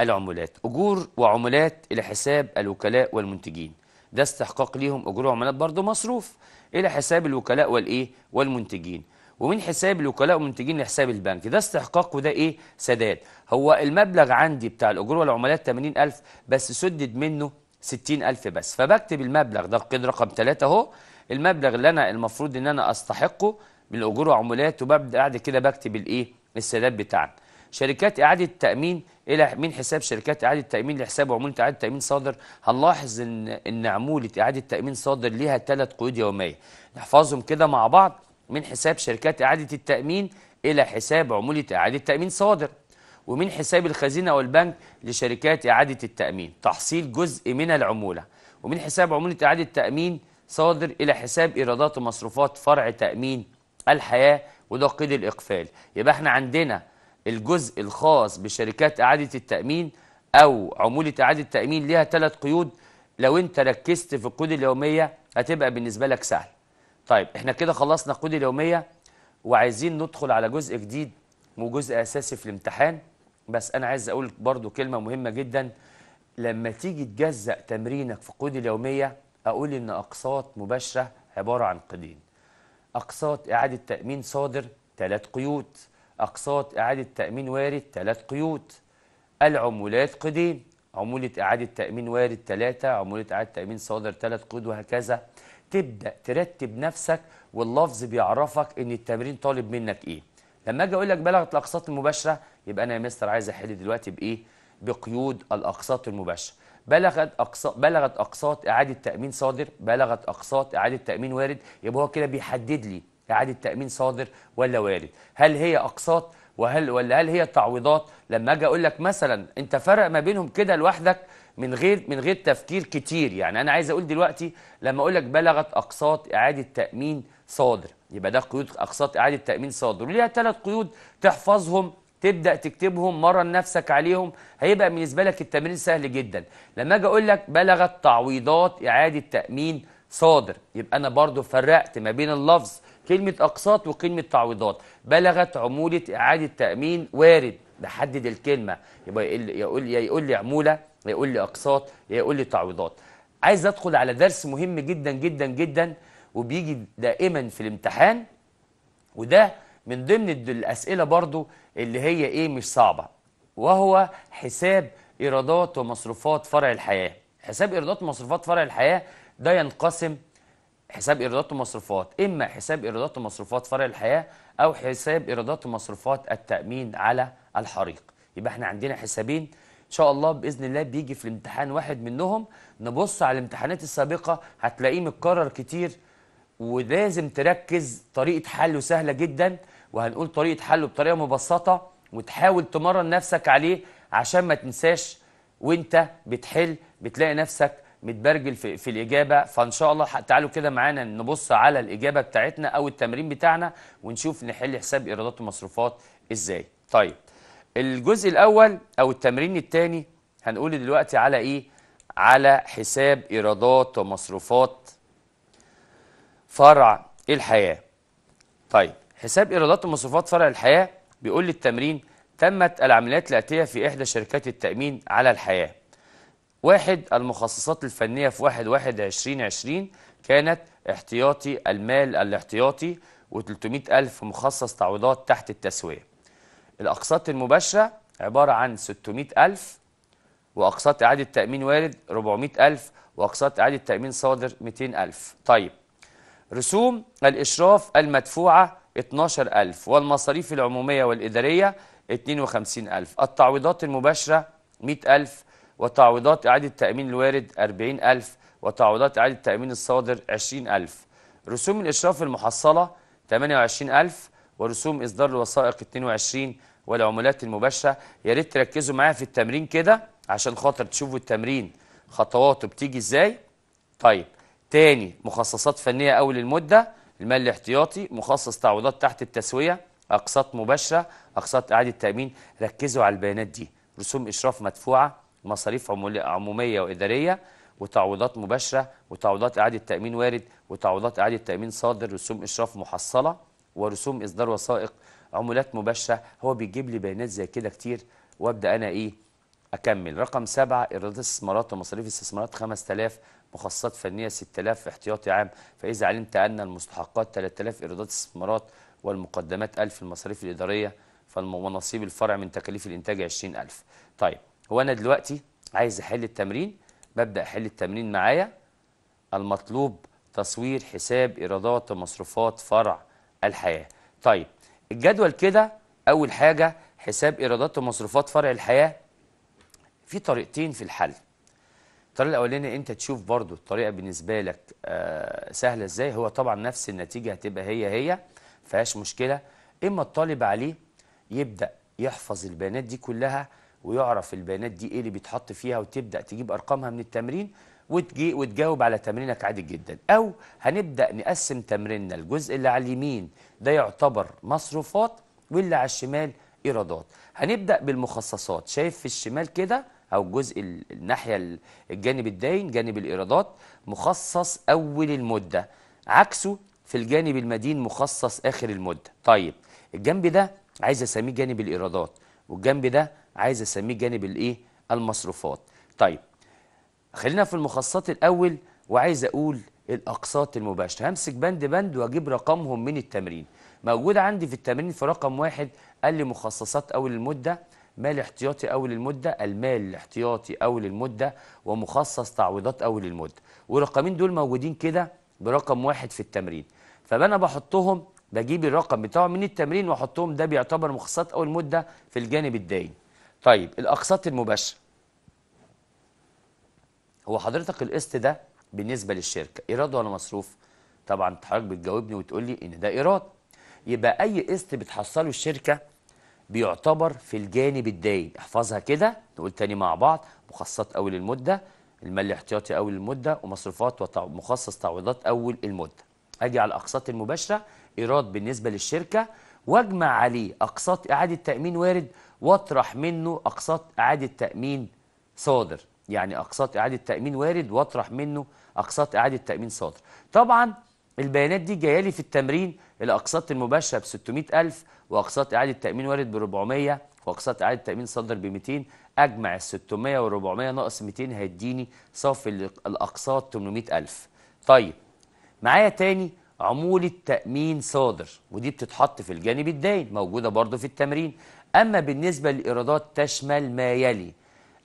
العمولات أجور وعمولات إلى حساب الوكلاء والمنتجين ده استحقاق ليهم أجور وعمولات برضه مصروف إلى حساب الوكلاء والإيه والمنتجين ومن حساب الوكلاء والمنتجين لحساب البنك ده استحقاق وده إيه سداد هو المبلغ عندي بتاع الأجور والعملات 80000 بس سدد منه 60000 بس فبكتب المبلغ ده القيد رقم 3 أهو المبلغ اللي أنا المفروض إن أنا أستحقه من الأجور وعمولات وببدأ بعد كده بكتب الإيه السداد بتاعنا شركات إعادة التأمين إلى من حساب شركات إعادة التأمين لحساب عمولة إعادة التأمين صادر هنلاحظ إن إن عمولة إعادة التأمين صادر ليها ثلاث قيود يومية نحفظهم كده مع بعض من حساب شركات إعادة التأمين إلى حساب عمولة إعادة التأمين صادر ومن حساب الخزينة والبنك لشركات إعادة التأمين تحصيل جزء من العمولة ومن حساب عمولة إعادة التأمين صادر إلى حساب إيرادات ومصروفات فرع تأمين الحياة وده قيد الإقفال يبقى احنا عندنا الجزء الخاص بشركات إعادة التأمين أو عمولة إعادة التأمين ليها ثلاث قيود لو أنت ركزت في القيود اليومية هتبقى بالنسبة لك سهل طيب احنا كده خلصنا القيود اليومية وعايزين ندخل على جزء جديد وجزء أساسي في الامتحان بس أنا عايز أقول برضو كلمة مهمة جدا لما تيجي تجزأ تمرينك في القيود اليومية أقول إن أقساط مباشرة عبارة عن قيدين أقساط إعادة تأمين صادر ثلاث قيود أقساط إعادة تأمين وارد ثلاث قيود العمولات قيدين عمولة إعادة تأمين وارد ثلاثة عمولة إعادة تأمين صادر ثلاث قيود وهكذا تبدأ ترتب نفسك واللفظ بيعرفك إن التمرين طالب منك إيه لما أجي أقول لك بلغت الأقساط المباشرة يبقى أنا يا مستر عايز أحل دلوقتي بإيه بقيود الأقساط المباشرة بلغت أقساط بلغت أقساط إعادة تأمين صادر بلغت أقساط إعادة تأمين وارد يبقى هو كده بيحدد لي إعادة تأمين صادر ولا وارد هل هي أقساط وهل ولا هل هي تعويضات لما أجي أقول لك مثلا أنت فرق ما بينهم كده لوحدك من غير من غير تفكير كتير يعني أنا عايز أقول دلوقتي لما أقول لك بلغت أقساط إعادة تأمين صادر يبقى ده قيود أقساط إعادة تأمين صادر وليها ثلاث قيود تحفظهم تبدا تكتبهم مرن نفسك عليهم هيبقى بالنسبه لك التمرين سهل جدا لما اجي اقول لك بلغت تعويضات اعاده تامين صادر يبقى انا برضو فرقت ما بين اللفظ كلمة أقساط وكلمة تعويضات بلغت عمولة إعادة تأمين وارد بحدد الكلمة يبقى يقول يا يقول لي عمولة يا يقول لي أقساط يا يقول لي تعويضات عايز أدخل على درس مهم جدا جدا جدا وبيجي دائما في الامتحان وده من ضمن الأسئلة برضو اللي هي إيه مش صعبة وهو حساب إيرادات ومصروفات فرع الحياة حساب إيرادات ومصروفات فرع الحياة ده ينقسم حساب ايرادات ومصروفات اما حساب ايرادات ومصروفات فرع الحياه او حساب ايرادات ومصروفات التامين على الحريق يبقى احنا عندنا حسابين ان شاء الله باذن الله بيجي في الامتحان واحد منهم نبص على الامتحانات السابقه هتلاقيه متكرر كتير ولازم تركز طريقه حله سهله جدا وهنقول طريقه حله بطريقه مبسطه وتحاول تمرن نفسك عليه عشان ما تنساش وانت بتحل بتلاقي نفسك متبرجل في, في الإجابة فإن شاء الله تعالوا كده معانا نبص على الإجابة بتاعتنا أو التمرين بتاعنا ونشوف نحل حساب إيرادات ومصروفات إزاي طيب الجزء الأول أو التمرين الثاني هنقول دلوقتي على إيه على حساب إيرادات ومصروفات فرع الحياة طيب حساب إيرادات ومصروفات فرع الحياة بيقول للتمرين تمت العمليات الآتية في إحدى شركات التأمين على الحياة واحد المخصصات الفنية في 1 1 2020 كانت احتياطي المال الاحتياطي و300 ألف مخصص تعويضات تحت التسوية الأقساط المباشرة عبارة عن 600 ألف وأقساط إعادة تأمين وارد 400 ألف وأقساط إعادة تأمين صادر 200 ألف طيب رسوم الإشراف المدفوعة 12 ألف والمصاريف العمومية والإدارية 52 ألف التعويضات المباشرة 100 ألف وتعويضات إعادة تأمين الوارد 40000 وتعويضات إعادة تأمين الصادر 20000 رسوم الإشراف المحصلة 28000 ورسوم إصدار الوثائق 22 والعمولات المباشرة يا ريت تركزوا معايا في التمرين كده عشان خاطر تشوفوا التمرين خطواته بتيجي إزاي طيب تاني مخصصات فنية أول المدة المال الاحتياطي مخصص تعويضات تحت التسوية أقساط مباشرة أقساط إعادة تأمين ركزوا على البيانات دي رسوم إشراف مدفوعة مصاريف عمومية وإدارية وتعويضات مباشرة وتعويضات إعادة تأمين وارد وتعويضات إعادة تأمين صادر رسوم إشراف محصلة ورسوم إصدار وثائق عمولات مباشرة هو بيجيب لي بيانات زي كده كتير وأبدأ أنا إيه أكمل رقم سبعة إيرادات استثمارات ومصاريف استثمارات 5000 مخصصات فنية 6000 احتياطي عام فإذا علمت أن المستحقات 3000 إيرادات استثمارات والمقدمات 1000 المصاريف الإدارية فالمناصيب الفرع من تكاليف الإنتاج 20000 طيب هو أنا دلوقتي عايز أحل التمرين ببدأ أحل التمرين معايا المطلوب تصوير حساب إيرادات ومصروفات فرع الحياة طيب الجدول كده أول حاجة حساب إيرادات ومصروفات فرع الحياة في طريقتين في الحل الطريقة الأولانية أنت تشوف برضو الطريقة بالنسبة لك آه سهلة إزاي هو طبعا نفس النتيجة هتبقى هي هي فيهاش مشكلة إما الطالب عليه يبدأ يحفظ البيانات دي كلها ويعرف البيانات دي ايه اللي بيتحط فيها وتبدا تجيب ارقامها من التمرين وتجي وتجاوب على تمرينك عادي جدا او هنبدا نقسم تمريننا الجزء اللي على اليمين ده يعتبر مصروفات واللي على الشمال ايرادات هنبدا بالمخصصات شايف في الشمال كده او الجزء الناحيه الجانب الداين جانب الايرادات مخصص اول المده عكسه في الجانب المدين مخصص اخر المده طيب الجنب ده عايز اسميه جانب الايرادات والجنب ده عايز اسميه جانب الايه المصروفات طيب خلينا في المخصصات الاول وعايز اقول الاقساط المباشره همسك بند بند واجيب رقمهم من التمرين موجود عندي في التمرين في رقم واحد قال لي مخصصات اول المده مال احتياطي اول المده المال الاحتياطي اول المده ومخصص تعويضات اول المده والرقمين دول موجودين كده برقم واحد في التمرين فانا بحطهم بجيب الرقم بتاعه من التمرين واحطهم ده بيعتبر مخصصات اول مده في الجانب الداين طيب الاقساط المباشره هو حضرتك القسط ده بالنسبه للشركه ايراد ولا مصروف طبعا حضرتك بتجاوبني وتقول لي ان ده ايراد يبقى اي قسط بتحصله الشركه بيعتبر في الجانب الداين احفظها كده نقول تاني مع بعض مخصصات اول المده المال الاحتياطي اول المده ومصروفات ومخصص تعويضات اول المده اجي على الاقساط المباشره ايراد بالنسبه للشركه واجمع عليه أقساط إعادة تأمين وارد واطرح منه أقساط إعادة تأمين صادر يعني أقساط إعادة تأمين وارد واطرح منه أقساط إعادة تأمين صادر طبعا البيانات دي جايه لي في التمرين الأقساط المباشرة ب 600000 وأقساط إعادة تأمين وارد ب 400 وأقساط إعادة تأمين صادر ب 200 أجمع ال 600 وال 400 ناقص 200 هيديني صافي الأقساط 800000 طيب معايا تاني عمولة تأمين صادر ودي بتتحط في الجانب الداين موجودة برضو في التمرين أما بالنسبة للإيرادات تشمل ما يلي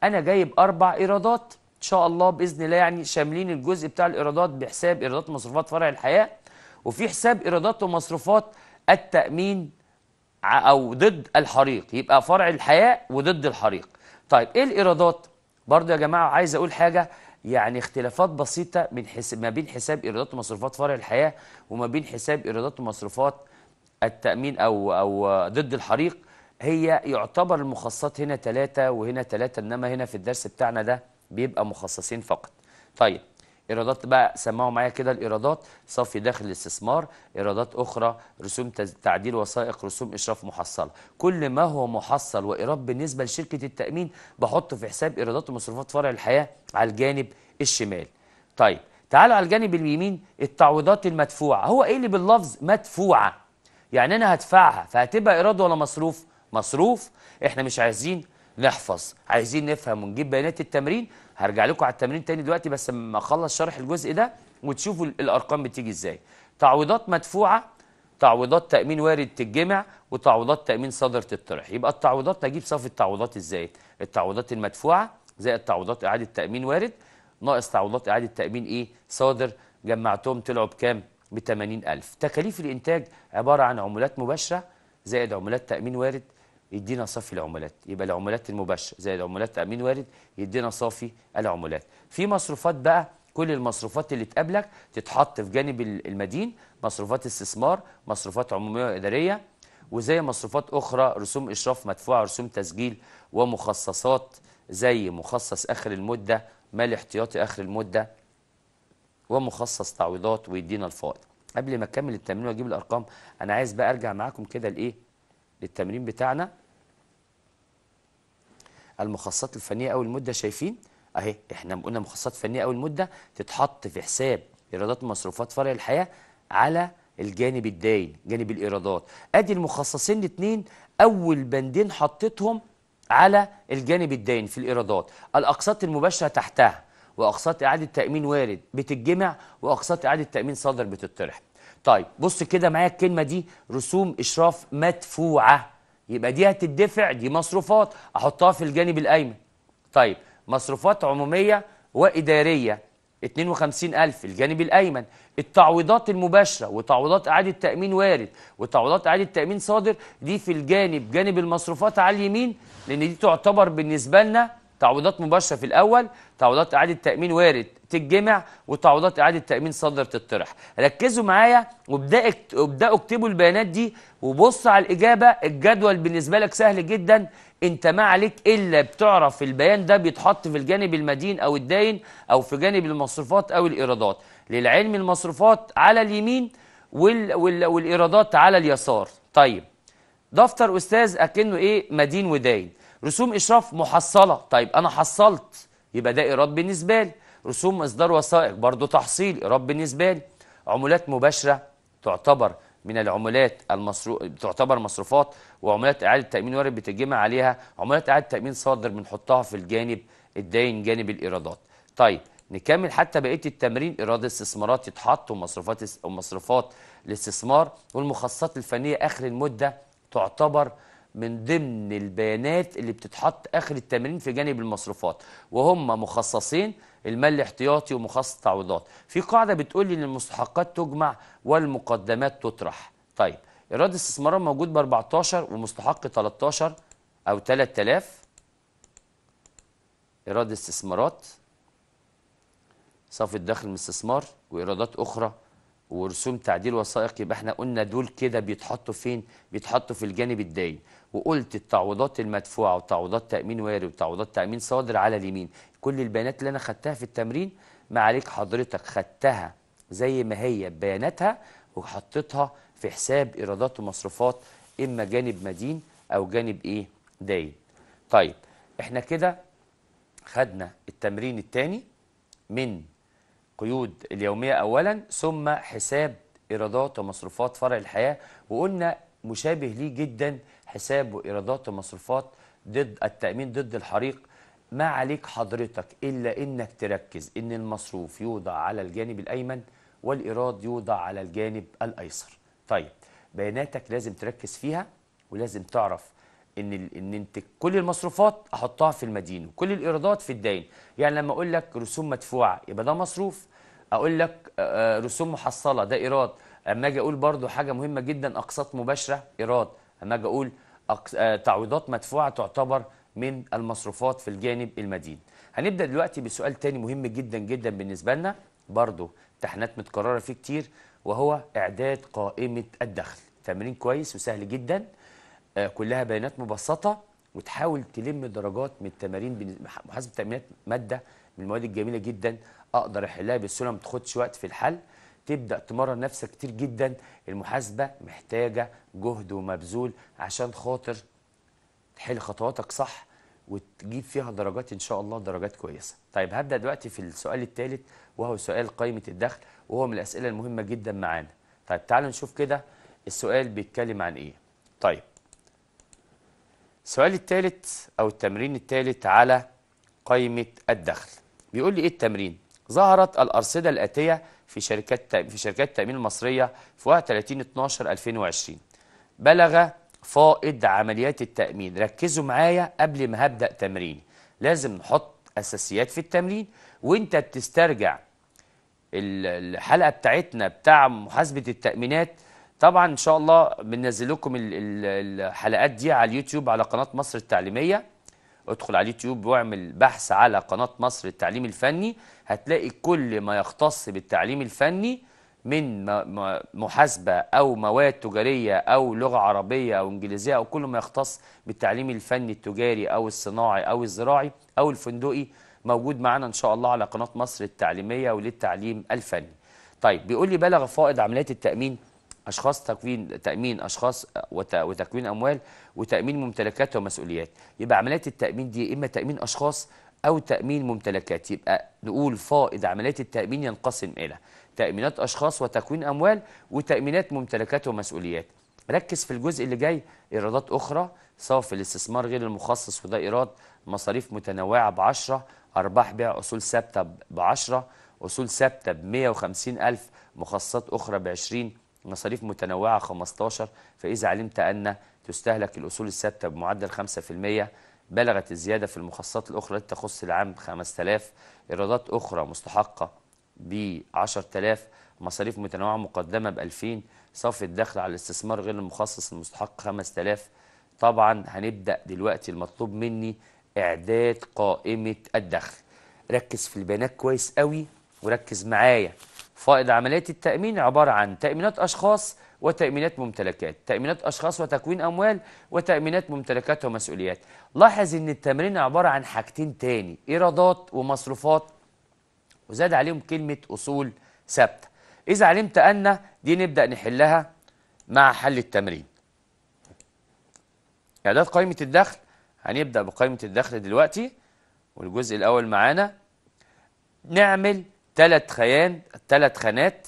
أنا جايب أربع إيرادات إن شاء الله بإذن الله يعني شاملين الجزء بتاع الإيرادات بحساب إيرادات ومصروفات فرع الحياة وفي حساب إيرادات ومصروفات التأمين أو ضد الحريق يبقى فرع الحياة وضد الحريق طيب إيه الإيرادات؟ برضو يا جماعة عايز أقول حاجة يعني اختلافات بسيطة من حس... ما بين حساب إيرادات ومصروفات فرع الحياة وما بين حساب إيرادات ومصروفات التأمين أو أو ضد الحريق هي يعتبر المخصصات هنا ثلاثة وهنا ثلاثة إنما هنا في الدرس بتاعنا ده بيبقى مخصصين فقط. طيب ايرادات بقى سمعوا معايا كده الايرادات صافي داخل الاستثمار ايرادات اخرى رسوم تعديل وثائق رسوم اشراف محصله كل ما هو محصل وايراد بالنسبه لشركه التامين بحطه في حساب ايرادات ومصروفات فرع الحياه على الجانب الشمال طيب تعالوا على الجانب اليمين التعويضات المدفوعه هو ايه اللي باللفظ مدفوعه يعني انا هدفعها فهتبقى ايراد ولا مصروف مصروف احنا مش عايزين نحفظ عايزين نفهم ونجيب بيانات التمرين هرجع لكم على التمرين تاني دلوقتي بس لما اخلص شرح الجزء ده وتشوفوا الارقام بتيجي ازاي تعويضات مدفوعه تعويضات تامين وارد تتجمع وتعويضات تامين صادر تطرح يبقى التعويضات تجيب صافي التعويضات ازاي التعويضات المدفوعه زائد تعويضات اعاده تامين وارد ناقص تعويضات اعاده تامين ايه صادر جمعتهم طلعوا بكام ب 80000 تكاليف الانتاج عباره عن عمولات مباشره زائد عمولات تامين وارد يدينا صافي العمولات يبقى العمولات المباشره زي العمولات تامين وارد يدينا صافي العمولات في مصروفات بقى كل المصروفات اللي تقابلك تتحط في جانب المدين مصروفات استثمار مصروفات عموميه واداريه وزي مصروفات اخرى رسوم اشراف مدفوعه رسوم تسجيل ومخصصات زي مخصص اخر المده مال احتياطي اخر المده ومخصص تعويضات ويدينا الفائض قبل ما اكمل التمرين واجيب الارقام انا عايز بقى ارجع معاكم كده لايه للتمرين بتاعنا المخصصات الفنيه اول مده شايفين اهي احنا قلنا مخصصات فنيه اول مده تتحط في حساب ايرادات مصروفات فرع الحياه على الجانب الداين جانب الايرادات ادي المخصصين الاثنين اول بندين حطيتهم على الجانب الداين في الايرادات الاقساط المباشره تحتها واقساط اعاده تامين وارد بتتجمع واقساط اعاده تامين صادر بتطرح طيب بص كده معايا الكلمه دي رسوم اشراف مدفوعه يبقى دي هتدفع دي مصروفات احطها في الجانب الايمن طيب مصروفات عموميه واداريه 52000 الجانب الايمن التعويضات المباشره وتعويضات اعاده تامين وارد وتعويضات اعاده تامين صادر دي في الجانب جانب المصروفات على اليمين لان دي تعتبر بالنسبه لنا تعويضات مباشره في الاول تعويضات اعاده تامين وارد تتجمع وتعويضات اعاده تامين صدر تطرح ركزوا معايا وابداوا اكتبوا البيانات دي وبص على الاجابه الجدول بالنسبه لك سهل جدا انت ما عليك الا بتعرف البيان ده بيتحط في الجانب المدين او الداين او في جانب المصروفات او الايرادات للعلم المصروفات على اليمين وال وال والايرادات على اليسار طيب دفتر استاذ اكنه ايه مدين وداين رسوم إشراف محصلة طيب أنا حصلت يبقى ده إيراد بالنسبة لي رسوم إصدار وثائق برضه تحصيل إيراد بالنسبة لي عمولات مباشرة تعتبر من العمولات المصرو... تعتبر مصروفات وعمولات إعادة تأمين وارد بتجمع عليها عمولات إعادة تأمين صادر بنحطها في الجانب الداين جانب الإيرادات طيب نكمل حتى بقيه التمرين ايراد استثمارات يتحط ومصروفات ومصروفات الاستثمار والمخصصات الفنيه اخر المده تعتبر من ضمن البيانات اللي بتتحط اخر التمرين في جانب المصروفات وهم مخصصين المال الاحتياطي ومخصص التعويضات في قاعده بتقول لي ان المستحقات تجمع والمقدمات تطرح طيب ايراد استثمار موجود ب 14 ومستحق 13 او 3000 ايراد استثمارات صافي الدخل من استثمار وايرادات اخرى ورسوم تعديل وثائق يبقى احنا قلنا دول كده بيتحطوا فين؟ بيتحطوا في الجانب الداين وقلت التعويضات المدفوعه وتعويضات تامين وارد وتعويضات تامين صادر على اليمين كل البيانات اللي انا خدتها في التمرين ما عليك حضرتك خدتها زي ما هي بياناتها وحطيتها في حساب ايرادات ومصروفات اما جانب مدين او جانب ايه داين طيب احنا كده خدنا التمرين الثاني من قيود اليوميه اولا ثم حساب ايرادات ومصروفات فرع الحياه وقلنا مشابه ليه جدا حساب وايرادات ومصروفات ضد التامين ضد الحريق ما عليك حضرتك الا انك تركز ان المصروف يوضع على الجانب الايمن والايراد يوضع على الجانب الايسر طيب بياناتك لازم تركز فيها ولازم تعرف ان ال... ان انت كل المصروفات احطها في المدينة وكل الايرادات في الدين يعني لما اقول لك رسوم مدفوعه يبقى ده مصروف اقول لك رسوم محصله ده ايراد اما اجي اقول برضو حاجه مهمه جدا اقساط مباشره ايراد لما اجي اقول آه، تعويضات مدفوعه تعتبر من المصروفات في الجانب المدين هنبدا دلوقتي بسؤال تاني مهم جدا جدا بالنسبه لنا برضه امتحانات متكرره فيه كتير وهو اعداد قائمه الدخل تمرين كويس وسهل جدا آه، كلها بيانات مبسطه وتحاول تلم درجات من التمارين محاسبه تامينات ماده من المواد الجميله جدا اقدر احلها بالسهوله ما تاخدش وقت في الحل تبدا تمرن نفسك كتير جدا المحاسبه محتاجه جهد ومبذول عشان خاطر تحل خطواتك صح وتجيب فيها درجات ان شاء الله درجات كويسه طيب هبدا دلوقتي في السؤال الثالث وهو سؤال قائمه الدخل وهو من الاسئله المهمه جدا معانا طيب تعالوا نشوف كده السؤال بيتكلم عن ايه طيب السؤال الثالث او التمرين الثالث على قائمه الدخل بيقول لي ايه التمرين ظهرت الارصده الاتيه في شركات في شركات التأمين المصرية في 31/12/2020 بلغ فائض عمليات التأمين ركزوا معايا قبل ما هبدأ تمريني لازم نحط أساسيات في التمرين وأنت بتسترجع الحلقة بتاعتنا بتاع محاسبة التأمينات طبعا إن شاء الله بننزل لكم الحلقات دي على اليوتيوب على قناة مصر التعليمية ادخل على اليوتيوب واعمل بحث على قناة مصر للتعليم الفني هتلاقي كل ما يختص بالتعليم الفني من محاسبة أو مواد تجارية أو لغة عربية أو إنجليزية أو كل ما يختص بالتعليم الفني التجاري أو الصناعي أو الزراعي أو الفندقي موجود معنا إن شاء الله على قناة مصر التعليمية وللتعليم الفني طيب بيقول لي بلغ فائض عمليات التأمين اشخاص تكوين تامين اشخاص وتكوين اموال وتامين ممتلكات ومسؤوليات يبقى عمليات التامين دي اما تامين اشخاص او تامين ممتلكات يبقى نقول فائض عمليات التامين ينقسم الى تامينات اشخاص وتكوين اموال وتامينات ممتلكات ومسؤوليات ركز في الجزء اللي جاي ايرادات اخرى صافي الاستثمار غير المخصص وده ايراد مصاريف متنوعه ب 10 ارباح بيع اصول ثابته ب 10 اصول ثابته ب 150000 مخصصات اخرى ب 20 مصاريف متنوعة 15 فإذا علمت أن تستهلك الأصول الثابتة بمعدل 5% بلغت الزيادة في المخصصات الأخرى التي تخص العام 5000 إيرادات أخرى مستحقة ب 10000 مصاريف متنوعة مقدمة ب 2000 صافي الدخل على الاستثمار غير المخصص المستحق 5000 طبعا هنبدأ دلوقتي المطلوب مني إعداد قائمة الدخل ركز في البيانات كويس قوي وركز معايا فائض عمليات التأمين عبارة عن تأمينات أشخاص وتأمينات ممتلكات تأمينات أشخاص وتكوين أموال وتأمينات ممتلكات ومسؤوليات لاحظ أن التمرين عبارة عن حاجتين تاني إيرادات ومصروفات وزاد عليهم كلمة أصول ثابتة إذا علمت أن دي نبدأ نحلها مع حل التمرين إعداد قائمة الدخل هنبدأ بقائمة الدخل دلوقتي والجزء الأول معانا نعمل ثلاث خيان ثلاث خانات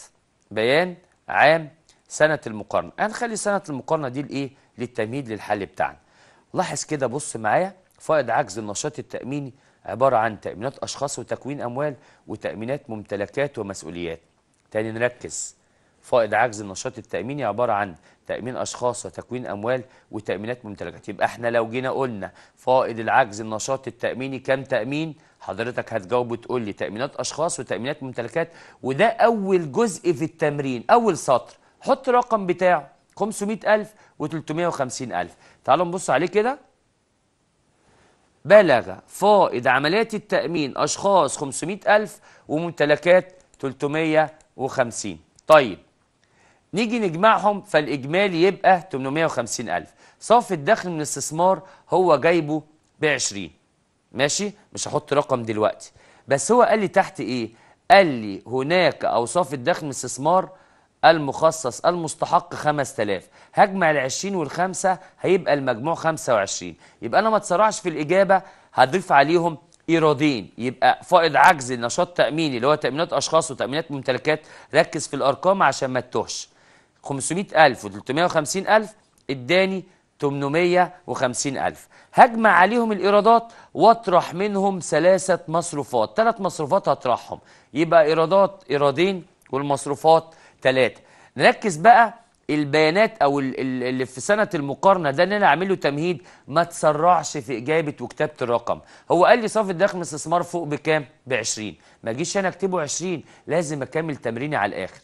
بيان عام سنة المقارنة هنخلي سنة المقارنة دي لإيه للتمهيد للحل بتاعنا لاحظ كده بص معايا فائض عجز النشاط التأميني عبارة عن تأمينات أشخاص وتكوين أموال وتأمينات ممتلكات ومسؤوليات تاني نركز فائض عجز النشاط التأميني عبارة عن تأمين أشخاص وتكوين أموال وتأمينات ممتلكات يبقى احنا لو جينا قلنا فائض العجز النشاط التأميني كام تأمين حضرتك هتجاوب وتقول لي تأمينات أشخاص وتأمينات ممتلكات وده أول جزء في التمرين أول سطر حط رقم بتاعه 500000 و350000 تعالوا نبص عليه كده بلغ فائض عمليات التأمين أشخاص 500000 وممتلكات 350 طيب نيجي نجمعهم فالإجمالي يبقى 850000 صافي الدخل من الاستثمار هو جايبه ب 20 ماشي مش هحط رقم دلوقتي بس هو قال لي تحت ايه قال لي هناك اوصاف الدخل من استثمار المخصص المستحق 5000 هجمع ال 20 وال 5 هيبقى المجموع 25 يبقى انا ما اتسرعش في الاجابه هضيف عليهم ايرادين يبقى فائض عجز النشاط التاميني اللي هو تامينات اشخاص وتامينات ممتلكات ركز في الارقام عشان ما تتوهش 500000 و 350000 اداني 850 ألف هجمع عليهم الإيرادات واطرح منهم ثلاثة مصروفات ثلاث مصروفات هطرحهم يبقى إيرادات إيرادين والمصروفات ثلاثة نركز بقى البيانات او اللي في سنه المقارنه ده ان انا اعمل له تمهيد ما تسرعش في اجابه وكتابه الرقم هو قال لي صافي من استثمار فوق بكام ب 20 ما اجيش انا اكتبه 20 لازم اكمل تمريني على الاخر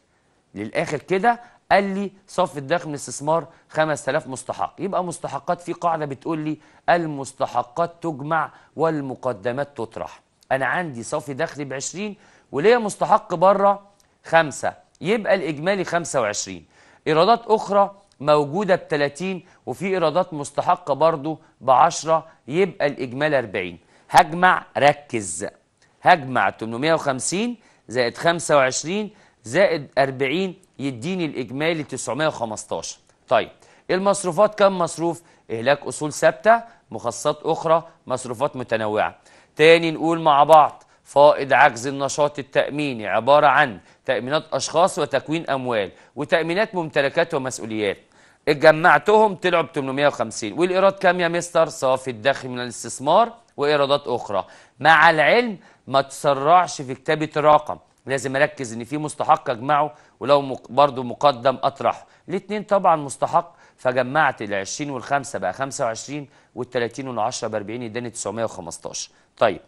للاخر كده قال لي صف الدخل من الاستثمار 5000 مستحق يبقى مستحقات في قاعده بتقول لي المستحقات تجمع والمقدمات تطرح انا عندي صافي دخلي ب 20 وليا مستحق بره 5 يبقى الاجمالي 25 ايرادات اخرى موجوده ب 30 وفي ايرادات مستحقه برضه ب 10 يبقى الاجمالي 40 هجمع ركز هجمع 850 زائد 25 زائد 40 يديني الإجمالي 915 طيب المصروفات كم مصروف؟ إهلاك أصول ثابتة مخصصات أخرى مصروفات متنوعة تاني نقول مع بعض فائض عجز النشاط التأميني عبارة عن تأمينات أشخاص وتكوين أموال وتأمينات ممتلكات ومسؤوليات اتجمعتهم طلعوا ب 850 والإيراد كام يا مستر؟ صافي الدخل من الاستثمار وإيرادات أخرى مع العلم ما تسرعش في كتابة الرقم لازم اركز ان في مستحق اجمعه ولو برضه مقدم اطرحه الاثنين طبعا مستحق فجمعت ال 20 وال 5 بقى 25 وال 30 وال 10 ب 40 اداني 915 طيب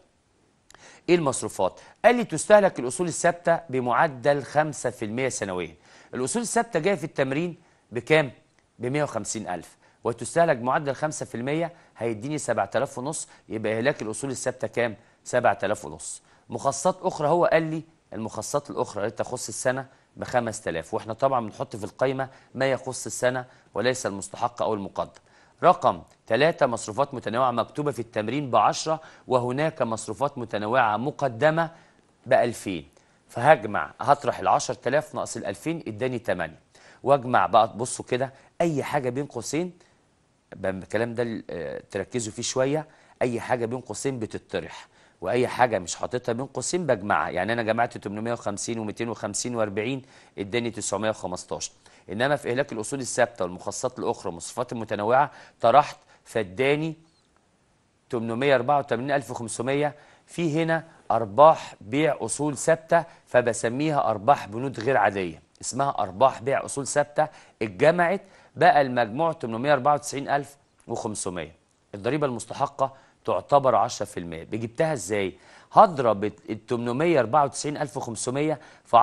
ايه المصروفات قال لي تستهلك الاصول الثابته بمعدل 5% سنويا الاصول الثابته جايه في التمرين بكام ب 150000 وتستهلك معدل 5% هيديني 7000 ونص يبقى اهلاك الاصول الثابته كام 7000 ونص مخصصات اخرى هو قال لي المخصصات الأخرى التي تخص السنة ب 5000 وإحنا طبعا بنحط في القائمة ما يخص السنة وليس المستحق أو المقدر رقم ثلاثه مصروفات متنوعة مكتوبة في التمرين ب 10 وهناك مصروفات متنوعة مقدمة ب 2000 فهجمع هطرح ال 10000 ناقص ال 2000 اداني 8 واجمع بقى تبصوا كده اي حاجه بين قوسين الكلام ده آه، تركزوا فيه شويه اي حاجه بين قوسين بتطرح واي حاجه مش حاططها بين قوسين بجمعها يعني انا جمعت 850 و250 و40 اداني 915 انما في اهلاك الاصول الثابته والمخصصات الاخرى والمصفات المتنوعه طرحت فاداني 884500 في هنا ارباح بيع اصول ثابته فبسميها ارباح بنود غير عاديه اسمها ارباح بيع اصول ثابته اتجمعت بقى المجموع 894500 الضريبه المستحقه تعتبر 10% بجبتها ازاي هضرب ال 894500 في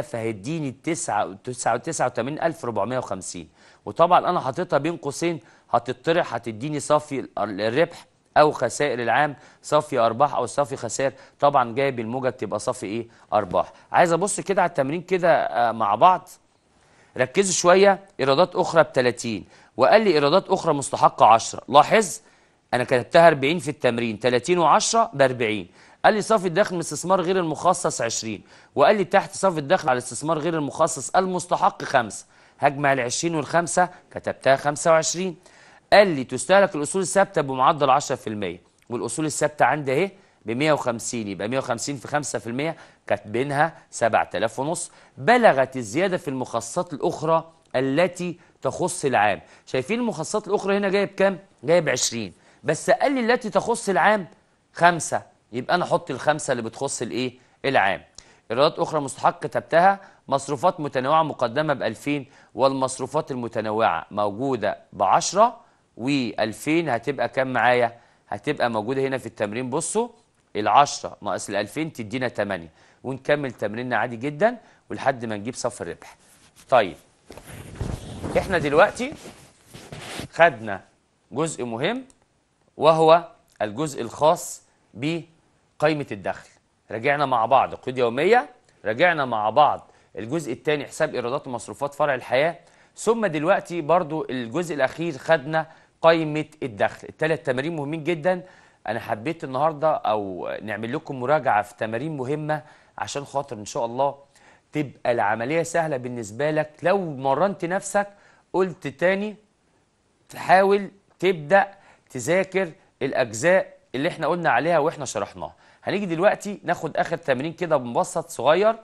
10% فهيديني 99450 وطبعا انا حاططها بين قوسين هتطرح هتديني صافي الربح او خسائر العام صافي ارباح او صافي خسائر طبعا جايب الموجه تبقى صافي ايه ارباح عايز ابص كده على التمرين كده آه، مع بعض ركزوا شويه ايرادات اخرى ب 30 وقال لي ايرادات اخرى مستحقه 10 لاحظ انا كتبتها 40 في التمرين 30 و10 ب 40 قال لي صافي الدخل من الاستثمار غير المخصص 20 وقال لي تحت صافي الدخل على الاستثمار غير المخصص المستحق 5 هجمع ال 20 وال5 كتبتها 25 قال لي تستهلك الاصول الثابته بمعدل 10% والاصول الثابته عندي اهي ب 150 يبقى 150 في 5% كاتبينها 7000 ونص بلغت الزياده في المخصصات الاخرى التي تخص العام شايفين المخصصات الاخرى هنا جايب كام جايب 20 بس قال لي التي تخص العام خمسة يبقى أنا أحط الخمسة اللي بتخص الإيه العام إيرادات أخرى مستحق كتبتها مصروفات متنوعة مقدمة ب 2000 والمصروفات المتنوعة موجودة ب 10 و2000 هتبقى كام معايا؟ هتبقى موجودة هنا في التمرين بصوا ال 10 ناقص ال 2000 تدينا 8 ونكمل تمريننا عادي جدا ولحد ما نجيب صف الربح. طيب احنا دلوقتي خدنا جزء مهم وهو الجزء الخاص بقائمة الدخل رجعنا مع بعض قيود يومية رجعنا مع بعض الجزء الثاني حساب إيرادات ومصروفات فرع الحياة ثم دلوقتي برضو الجزء الأخير خدنا قائمة الدخل الثلاث تمارين مهمين جدا أنا حبيت النهاردة أو نعمل لكم مراجعة في تمارين مهمة عشان خاطر إن شاء الله تبقى العملية سهلة بالنسبة لك لو مرنت نفسك قلت تاني تحاول تبدأ تذاكر الاجزاء اللي احنا قلنا عليها واحنا شرحناها هنيجي دلوقتي ناخد اخر تمرين كده بمبسط صغير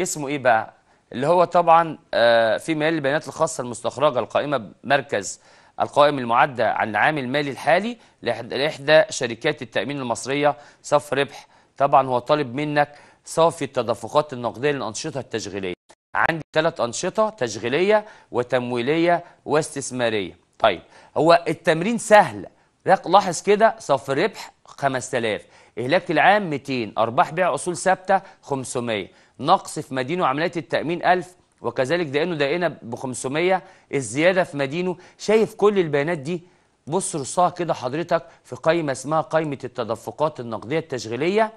اسمه ايه بقى اللي هو طبعا آه، في ميل البيانات الخاصه المستخرجه القائمه بمركز القائم المعدة عن العام المالي الحالي لاحدى شركات التامين المصريه صف ربح طبعا هو طالب منك صافي التدفقات النقديه للانشطه التشغيليه عندي ثلاث انشطه تشغيليه وتمويليه واستثماريه طيب هو التمرين سهل لاحظ كده صف الربح 5000 إهلاك العام 200 أرباح بيع أصول ثابتة 500 نقص في مدينه عمليات التأمين 1000 وكذلك دائنه دائنه ب 500 الزياده في مدينه شايف كل البيانات دي بص رصها كده حضرتك في قائمه اسمها قائمه التدفقات النقديه التشغيليه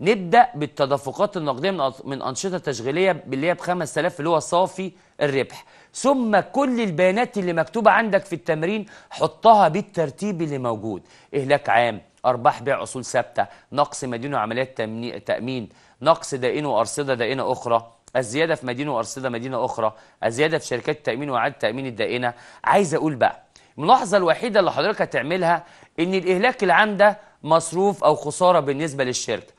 نبدا بالتدفقات النقديه من انشطه تشغيليه اللي هي ب 5000 اللي هو صافي الربح ثم كل البيانات اللي مكتوبة عندك في التمرين حطها بالترتيب اللي موجود إهلاك عام أرباح بيع أصول ثابتة نقص مدينة وعمليات تأمين نقص دائن وأرصدة دائنة أخرى الزيادة في مدينة وأرصدة مدينة أخرى الزيادة في شركات التأمين وإعادة تأمين الدائنة عايز أقول بقى الملاحظة الوحيدة اللي حضرتك هتعملها إن الإهلاك العام ده مصروف أو خسارة بالنسبة للشركة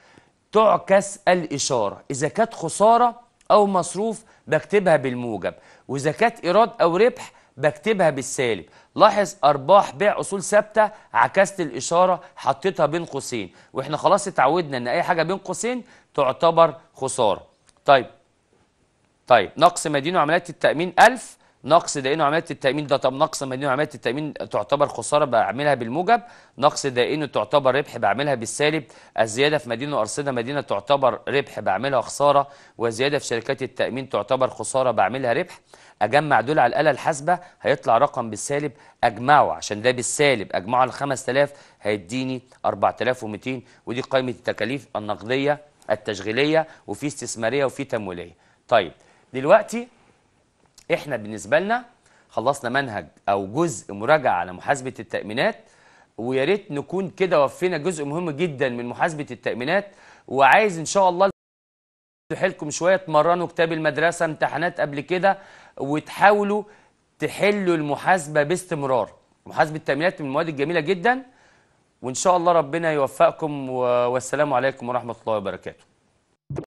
تعكس الإشارة إذا كانت خسارة أو مصروف بكتبها بالموجب كانت إيراد أو ربح بكتبها بالسالب لاحظ أرباح بيع أصول ثابتة عكست الإشارة حطيتها بين قوسين وإحنا خلاص اتعودنا إن أي حاجة بين قوسين تعتبر خسارة طيب طيب نقص مدين وعمليات التأمين 1000 نقص دائن وعمليه التامين ده طب نقص مدين وعمليه التامين تعتبر خساره بعملها بالموجب نقص دائن تعتبر ربح بعملها بالسالب الزياده في مدينه وارصده مدينه تعتبر ربح بعملها خساره وزياده في شركات التامين تعتبر خساره بعملها ربح اجمع دول على الاله الحاسبه هيطلع رقم بالسالب اجمعه عشان ده بالسالب اجمعه على 5000 هيديني 4200 ودي قائمه التكاليف النقديه التشغيليه وفي استثماريه وفي تمويليه طيب دلوقتي احنا بالنسبه لنا خلصنا منهج او جزء مراجعه على محاسبه التامينات ويا ريت نكون كده وفينا جزء مهم جدا من محاسبه التامينات وعايز ان شاء الله تحلكم شويه تمرنوا كتاب المدرسه امتحانات قبل كده وتحاولوا تحلوا المحاسبه باستمرار محاسبه التامينات من المواد الجميله جدا وان شاء الله ربنا يوفقكم والسلام عليكم ورحمه الله وبركاته